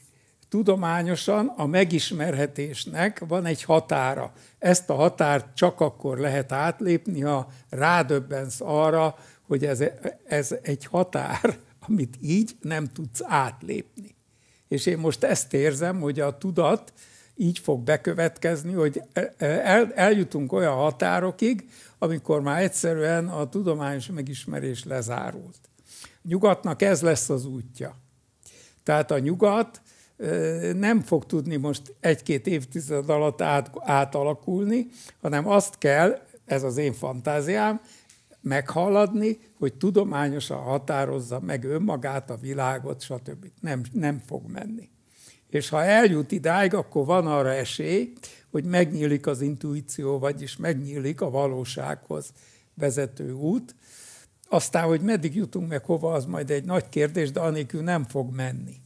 tudományosan a megismerhetésnek van egy határa. Ezt a határt csak akkor lehet átlépni, ha rádöbbensz arra, hogy ez, ez egy határ, amit így nem tudsz átlépni. És én most ezt érzem, hogy a tudat így fog bekövetkezni, hogy el, eljutunk olyan határokig, amikor már egyszerűen a tudományos megismerés lezárult. Nyugatnak ez lesz az útja. Tehát a nyugat nem fog tudni most egy-két évtized alatt át, átalakulni, hanem azt kell, ez az én fantáziám, meghaladni, hogy tudományosan határozza meg önmagát, a világot, stb. Nem, nem fog menni. És ha eljut idáig, akkor van arra esély, hogy megnyílik az intuíció, vagyis megnyílik a valósághoz vezető út. Aztán, hogy meddig jutunk meg hova, az majd egy nagy kérdés, de anélkül nem fog menni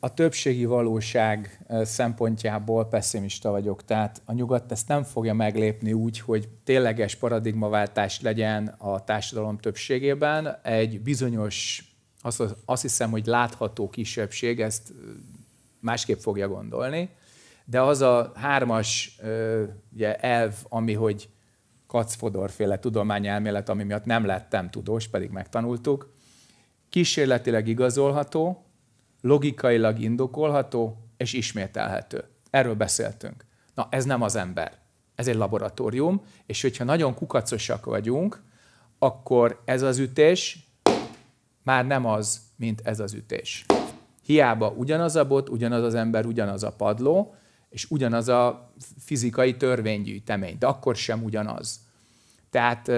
a többségi valóság szempontjából pessimista vagyok. Tehát a nyugat ezt nem fogja meglépni úgy, hogy tényleges paradigmaváltás legyen a társadalom többségében. Egy bizonyos, azt, hiszem, hogy látható kisebbség ezt másképp fogja gondolni. De az a hármas ugye, elv, ami hogy kacfodorféle tudományelmélet, ami miatt nem lettem tudós, pedig megtanultuk, kísérletileg igazolható, logikailag indokolható és ismételhető. Erről beszéltünk. Na, ez nem az ember. Ez egy laboratórium, és hogyha nagyon kukacosak vagyunk, akkor ez az ütés már nem az, mint ez az ütés. Hiába ugyanaz a bot, ugyanaz az ember, ugyanaz a padló, és ugyanaz a fizikai törvénygyűjtemény, de akkor sem ugyanaz. Tehát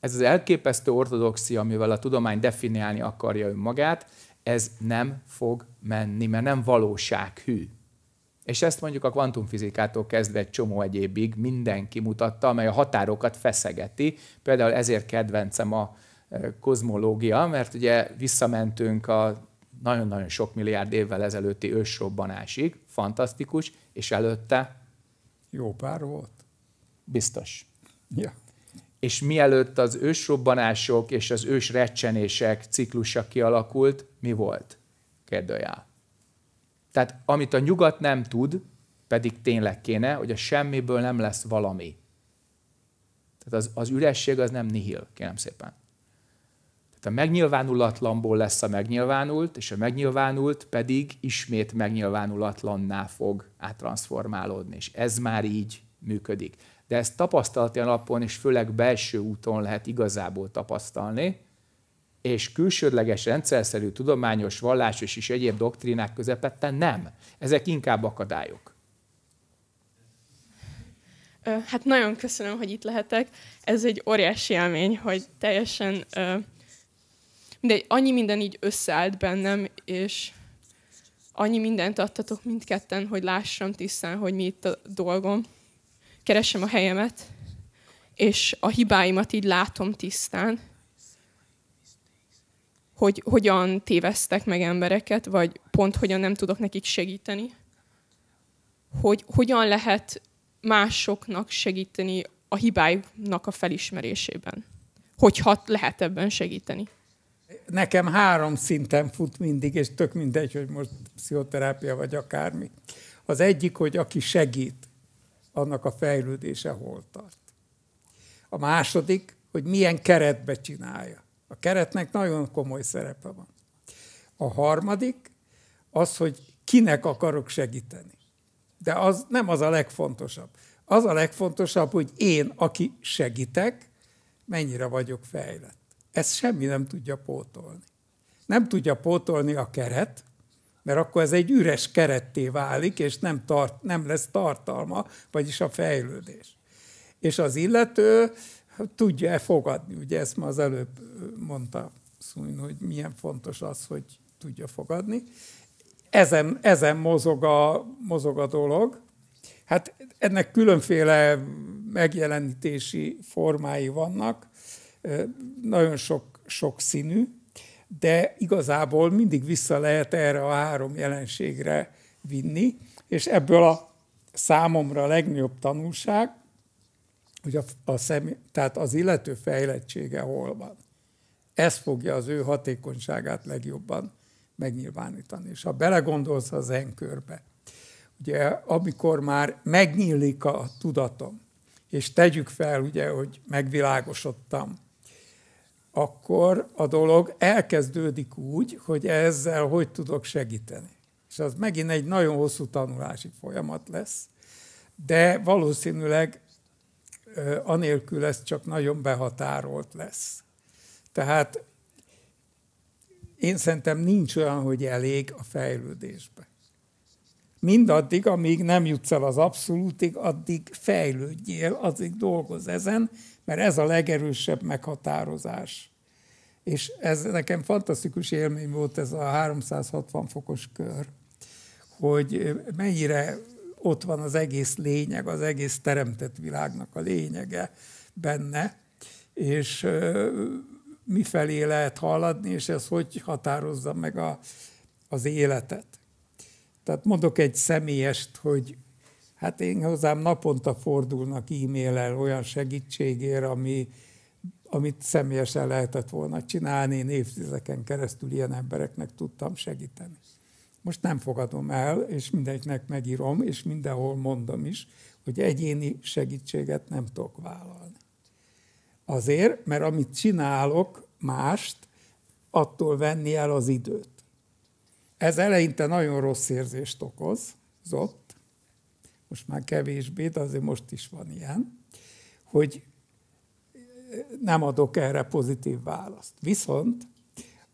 ez az elképesztő ortodoxia, amivel a tudomány definiálni akarja önmagát, ez nem fog menni, mert nem valósághű. És ezt mondjuk a kvantumfizikától kezdve egy csomó egyébig mindenki mutatta, amely a határokat feszegeti. Például ezért kedvencem a e, kozmológia, mert ugye visszamentünk a nagyon-nagyon sok milliárd évvel ezelőtti ősrobbanásig, fantasztikus, és előtte... Jó pár volt. Biztos. Ja és mielőtt az ősrobbanások és az recsenések ciklusa kialakult, mi volt? Kérdőjá. Tehát amit a nyugat nem tud, pedig tényleg kéne, hogy a semmiből nem lesz valami. Tehát az, az üresség az nem nihil, kérem szépen. Tehát a megnyilvánulatlanból lesz a megnyilvánult, és a megnyilvánult pedig ismét megnyilvánulatlanná fog áttransformálódni, és ez már így működik de ezt tapasztalati alapon és főleg belső úton lehet igazából tapasztalni, és külsődleges rendszerszerű tudományos, vallásos és egyéb doktrinák közepette nem. Ezek inkább akadályok. Hát nagyon köszönöm, hogy itt lehetek. Ez egy óriási élmény, hogy teljesen de annyi minden így összeállt bennem, és annyi mindent adtatok mindketten, hogy lássam tisztán, hogy mi itt a dolgom keresem a helyemet, és a hibáimat így látom tisztán, hogy hogyan téveztek meg embereket, vagy pont hogyan nem tudok nekik segíteni, hogy hogyan lehet másoknak segíteni a hibáiknak a felismerésében, hogyha lehet ebben segíteni. Nekem három szinten fut mindig, és tök mindegy, hogy most pszichoterápia vagy akármi. Az egyik, hogy aki segít, annak a fejlődése hol tart. A második, hogy milyen keretbe csinálja. A keretnek nagyon komoly szerepe van. A harmadik, az, hogy kinek akarok segíteni. De az nem az a legfontosabb. Az a legfontosabb, hogy én, aki segítek, mennyire vagyok fejlett. Ezt semmi nem tudja pótolni. Nem tudja pótolni a keret, mert akkor ez egy üres keretté válik, és nem, tart, nem lesz tartalma, vagyis a fejlődés. És az illető hát tudja-e fogadni, ugye ezt ma az előbb mondta Szújn, hogy milyen fontos az, hogy tudja fogadni. Ezen, ezen mozog, a, mozog a dolog. Hát ennek különféle megjelenítési formái vannak, nagyon sok, sok színű, de igazából mindig vissza lehet erre a három jelenségre vinni, és ebből a számomra a legnagyobb tanulság, hogy a, a személy, tehát az illető fejlettsége hol van. Ez fogja az ő hatékonyságát legjobban megnyilvánítani. És ha belegondolsz az enkörbe, ugye amikor már megnyílik a tudatom, és tegyük fel, ugye, hogy megvilágosodtam, akkor a dolog elkezdődik úgy, hogy ezzel hogy tudok segíteni. És az megint egy nagyon hosszú tanulási folyamat lesz, de valószínűleg anélkül ez csak nagyon behatárolt lesz. Tehát én szerintem nincs olyan, hogy elég a fejlődésbe. Mindaddig, amíg nem jutsz el az abszolútig, addig fejlődjél, addig dolgoz ezen, mert ez a legerősebb meghatározás. És ez nekem fantasztikus élmény volt ez a 360 fokos kör, hogy mennyire ott van az egész lényeg, az egész teremtett világnak a lényege benne, és mifelé lehet haladni, és ez hogy határozza meg a, az életet. Tehát mondok egy személyest, hogy Hát én hozzám naponta fordulnak e-mailel olyan segítségért, ami, amit személyesen lehetett volna csinálni, én évtizedeken keresztül ilyen embereknek tudtam segíteni. Most nem fogadom el, és mindegynek megírom, és mindenhol mondom is, hogy egyéni segítséget nem tudok vállalni. Azért, mert amit csinálok mást, attól venni el az időt. Ez eleinte nagyon rossz érzést okoz, okozott, most már kevésbé, de azért most is van ilyen, hogy eh, nem adok erre pozitív választ. Viszont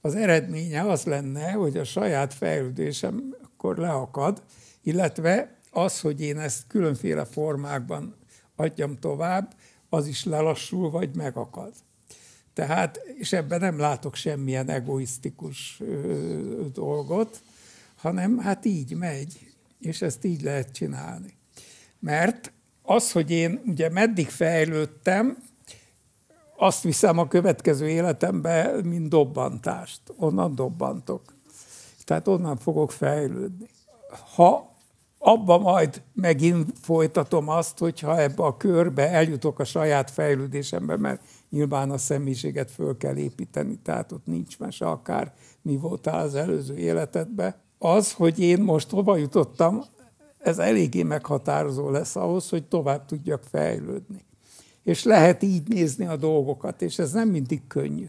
az eredménye az lenne, hogy a saját fejlődésem akkor leakad, illetve az, hogy én ezt különféle formákban adjam tovább, az is lelassul vagy megakad. Tehát, és ebben nem látok semmilyen egoisztikus dolgot, hanem hát így megy, és ezt így lehet csinálni. Mert az, hogy én ugye meddig fejlődtem, azt viszem a következő életembe, mint dobbantást. Onnan dobbantok. Tehát onnan fogok fejlődni. Ha abba majd megint folytatom azt, hogyha ebbe a körbe eljutok a saját fejlődésembe, mert nyilván a személyiséget föl kell építeni, tehát ott nincs más akár mi voltál az előző életedbe. Az, hogy én most hova jutottam, ez eléggé meghatározó lesz ahhoz, hogy tovább tudjak fejlődni. És lehet így nézni a dolgokat, és ez nem mindig könnyű.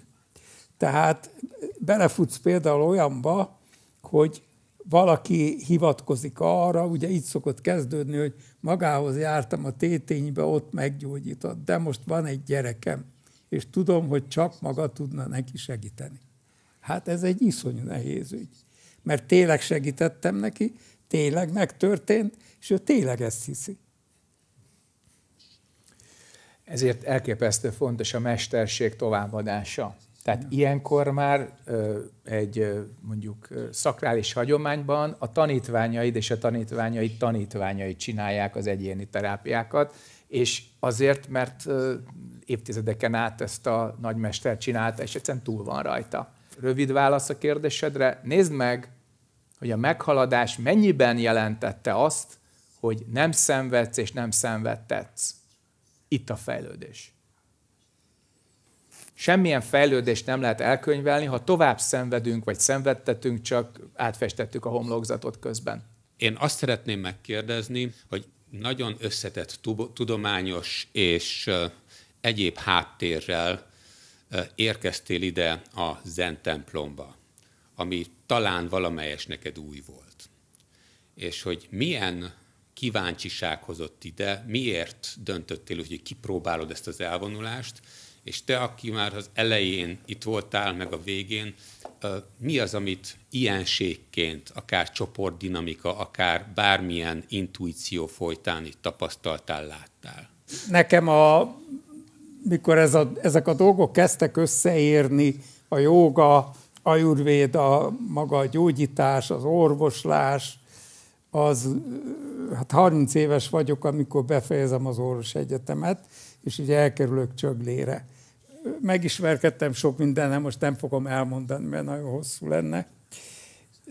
Tehát belefutsz például olyanba, hogy valaki hivatkozik arra, ugye így szokott kezdődni, hogy magához jártam a tétényibe, ott meggyógyított, de most van egy gyerekem, és tudom, hogy csak maga tudna neki segíteni. Hát ez egy iszonyú nehéz ügy, mert tényleg segítettem neki, tényleg megtörtént, és ő tényleg ezt hiszi. Ezért elképesztő fontos a mesterség továbbadása. Tehát ja. ilyenkor már egy mondjuk szakrális hagyományban a tanítványaid és a tanítványaid tanítványai csinálják az egyéni terápiákat, és azért, mert évtizedeken át ezt a nagymester csinálta, és egyszerűen túl van rajta. Rövid válasz a kérdésedre, nézd meg hogy a meghaladás mennyiben jelentette azt, hogy nem szenvedsz és nem szenvedtetsz. Itt a fejlődés. Semmilyen fejlődést nem lehet elkönyvelni, ha tovább szenvedünk vagy szenvedtetünk, csak átfestettük a homlokzatot közben. Én azt szeretném megkérdezni, hogy nagyon összetett tudományos és egyéb háttérrel érkeztél ide a zen templomba, ami talán valamelyes neked új volt. És hogy milyen kíváncsiság hozott ide, miért döntöttél hogy kipróbálod ezt az elvonulást, és te, aki már az elején itt voltál, meg a végén, mi az, amit ilyenségként, akár csoportdinamika, akár bármilyen intuíció folytán itt tapasztaltál, láttál? Nekem a, mikor ez a, ezek a dolgok kezdtek összeérni, a jóga, ajurvéda, maga a gyógyítás, az orvoslás, az, hát 30 éves vagyok, amikor befejezem az orvos egyetemet, és így elkerülök csöglére. Megismerkedtem sok mindennel, most nem fogom elmondani, mert nagyon hosszú lenne.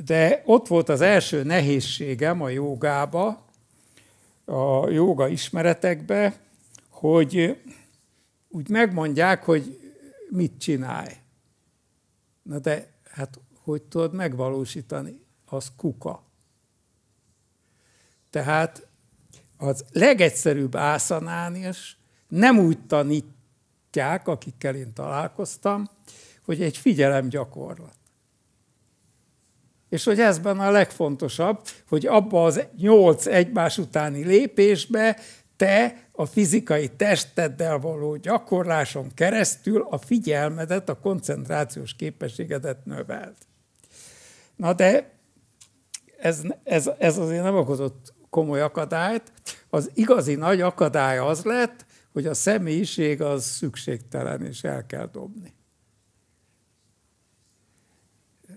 De ott volt az első nehézségem a jogába, a joga ismeretekbe, hogy úgy megmondják, hogy mit csinálj. Na de hát hogy tudod megvalósítani? Az kuka. Tehát az legegyszerűbb ászanán is nem úgy tanítják, akikkel én találkoztam, hogy egy figyelemgyakorlat. És hogy ezben a legfontosabb, hogy abba az nyolc egymás utáni lépésbe te a fizikai testeddel való gyakorláson keresztül a figyelmedet, a koncentrációs képességedet növelt. Na de ez, ez, ez azért nem okozott komoly akadályt. Az igazi nagy akadály az lett, hogy a személyiség az szükségtelen, és el kell dobni.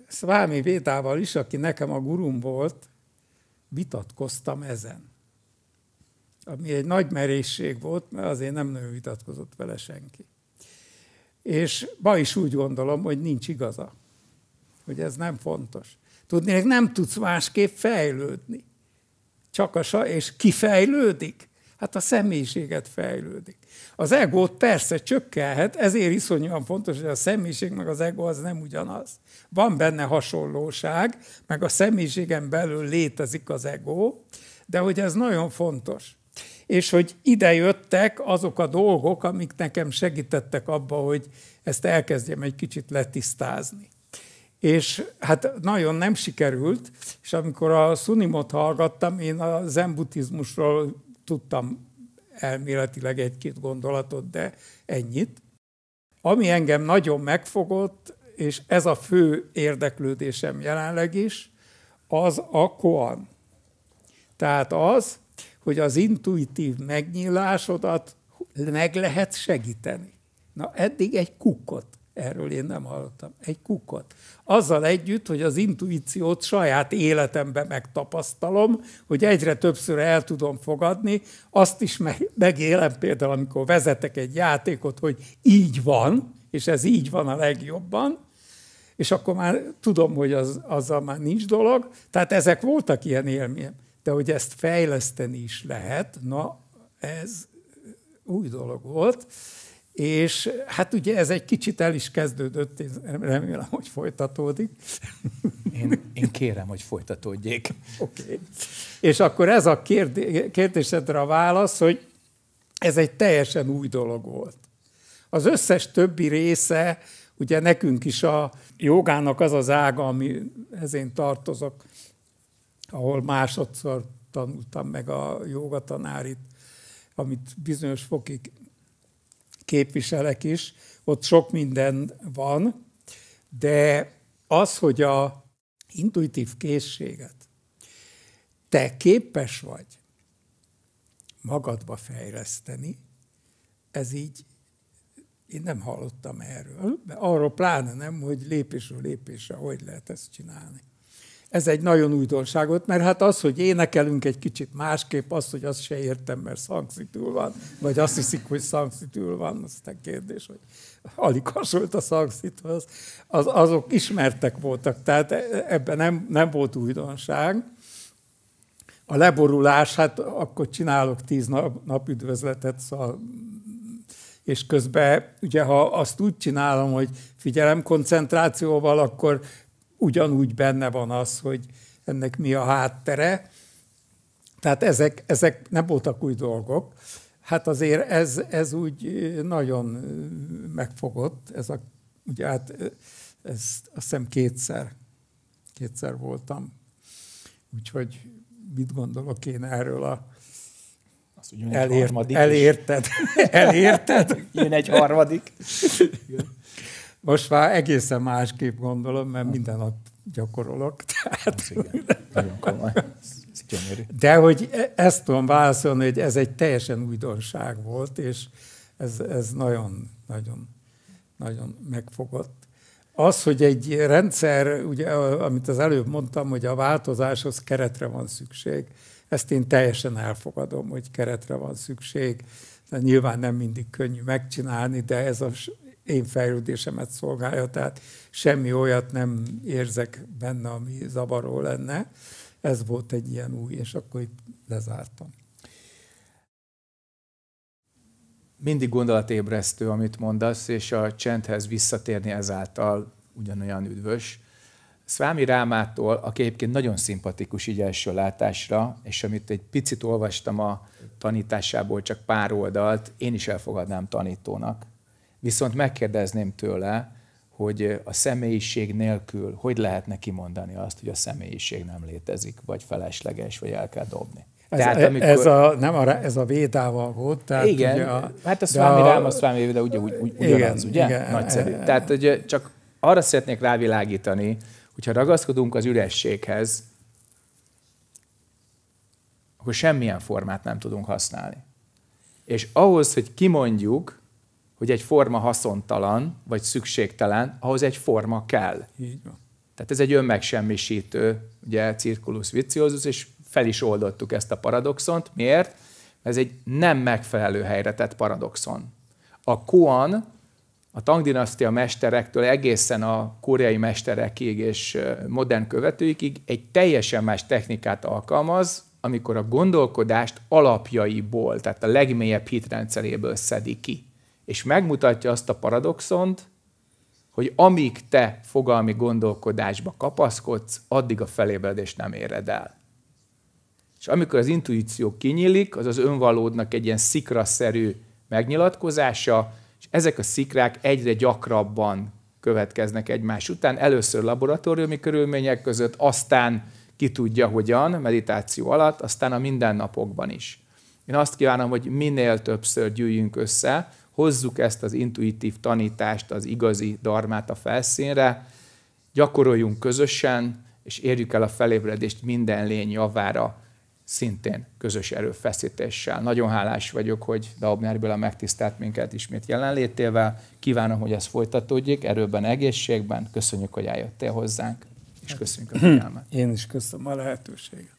Szvámi Védával is, aki nekem a gurum volt, vitatkoztam ezen ami egy nagy merészség volt, mert azért nem nagyon vitatkozott vele senki. És ma is úgy gondolom, hogy nincs igaza, hogy ez nem fontos. Tudni, hogy nem tudsz másképp fejlődni. Csak a sa, és kifejlődik? Hát a személyiséget fejlődik. Az ego persze csökkelhet, ezért iszonyúan fontos, hogy a személyiség meg az ego az nem ugyanaz. Van benne hasonlóság, meg a személyiségen belül létezik az ego, de hogy ez nagyon fontos és hogy ide jöttek azok a dolgok, amik nekem segítettek abba, hogy ezt elkezdjem egy kicsit letisztázni. És hát nagyon nem sikerült, és amikor a szunimot hallgattam, én a zen buddhizmusról tudtam elméletileg egy-két gondolatot, de ennyit. Ami engem nagyon megfogott, és ez a fő érdeklődésem jelenleg is, az a koan. Tehát az, hogy az intuitív megnyilásodat meg lehet segíteni. Na eddig egy kukkot, erről én nem hallottam, egy kukkot. Azzal együtt, hogy az intuíciót saját életemben megtapasztalom, hogy egyre többször el tudom fogadni, azt is megélem például, amikor vezetek egy játékot, hogy így van, és ez így van a legjobban, és akkor már tudom, hogy az, azzal már nincs dolog. Tehát ezek voltak ilyen élmények de hogy ezt fejleszteni is lehet, na ez új dolog volt, és hát ugye ez egy kicsit el is kezdődött, én remélem, hogy folytatódik. Én, én kérem, hogy folytatódjék. Oké. Okay. És akkor ez a kérdésedre a válasz, hogy ez egy teljesen új dolog volt. Az összes többi része, ugye nekünk is a jogának az az ága, amihez én tartozok, ahol másodszor tanultam meg a jogatanárit, amit bizonyos fokig képviselek is, ott sok minden van, de az, hogy a intuitív készséget te képes vagy magadba fejleszteni, ez így, én nem hallottam erről. Arról pláne nem, hogy lépésről lépésre hogy lehet ezt csinálni ez egy nagyon újdonságot, mert hát az, hogy énekelünk egy kicsit másképp, az, hogy azt se értem, mert szangszitül van, vagy azt hiszik, hogy szangszitül van, a kérdés, hogy alig hasonlít a az, az, azok ismertek voltak, tehát e, ebben nem, nem volt újdonság. A leborulás, hát akkor csinálok tíz nap, nap üdvözletet, szóval és közben ugye ha azt úgy csinálom, hogy figyelem koncentrációval, akkor ugyanúgy benne van az, hogy ennek mi a háttere. Tehát ezek, ezek nem voltak új dolgok. Hát azért ez, ez úgy nagyon megfogott, ez a, ugye hát ez azt hiszem kétszer, kétszer voltam. Úgyhogy mit gondolok én erről a azt, elért, elérted. elérted. Jön egy harmadik. Most már egészen másképp gondolom, mert minden nap gyakorolok. Tehát... Hát igen, nagyon komoly. De hogy e, ezt tudom válaszolni, hogy ez egy teljesen újdonság volt, és ez, ez nagyon, nagyon, nagyon megfogott. Az, hogy egy rendszer, ugye, amit az előbb mondtam, hogy a változáshoz keretre van szükség, ezt én teljesen elfogadom, hogy keretre van szükség. De nyilván nem mindig könnyű megcsinálni, de ez a én fejlődésemet szolgálja, tehát semmi olyat nem érzek benne, ami zavaró lenne. Ez volt egy ilyen új, és akkor itt lezártam. Mindig gondolatébresztő, amit mondasz, és a csendhez visszatérni ezáltal ugyanolyan üdvös. Szvámi Rámától, aki egyébként nagyon szimpatikus így első látásra, és amit egy picit olvastam a tanításából, csak pár oldalt, én is elfogadnám tanítónak. Viszont megkérdezném tőle, hogy a személyiség nélkül hogy lehetne kimondani azt, hogy a személyiség nem létezik, vagy felesleges, vagy el kell dobni. Ez, tehát, amikor... ez, a, nem a, ez a védával volt. Tehát igen, ugye a, hát a Swami a... Ramaswamy, de ugye, ugy, ugy, ugyanaz, igen, ugye? Igen, Nagyszerű. Igen. tehát ugye, csak arra szeretnék rávilágítani, hogyha ragaszkodunk az ürességhez, akkor semmilyen formát nem tudunk használni. És ahhoz, hogy kimondjuk, hogy egy forma haszontalan, vagy szükségtelen, ahhoz egy forma kell. Így van. Tehát ez egy önmegsemmisítő, ugye, cirkulus viciózus, és fel is oldottuk ezt a paradoxont. Miért? Ez egy nem megfelelő helyre tett paradoxon. A Kuan, a Tang dinasztia mesterektől egészen a koreai mesterekig és modern követőikig egy teljesen más technikát alkalmaz, amikor a gondolkodást alapjaiból, tehát a legmélyebb hitrendszeréből szedi ki és megmutatja azt a paradoxont, hogy amíg te fogalmi gondolkodásba kapaszkodsz, addig a felébredést nem éred el. És amikor az intuíció kinyílik, az az önvalódnak egy ilyen szikraszerű megnyilatkozása, és ezek a szikrák egyre gyakrabban következnek egymás után, először laboratóriumi körülmények között, aztán ki tudja hogyan, meditáció alatt, aztán a mindennapokban is. Én azt kívánom, hogy minél többször gyűjjünk össze, hozzuk ezt az intuitív tanítást, az igazi darmát a felszínre, gyakoroljunk közösen, és érjük el a felébredést minden lény javára, szintén közös erőfeszítéssel. Nagyon hálás vagyok, hogy Daubner a megtisztelt minket ismét jelenlétével. Kívánom, hogy ez folytatódjék erőben, egészségben. Köszönjük, hogy eljöttél hozzánk, és köszönjük a figyelmet. Én is köszönöm a lehetőséget.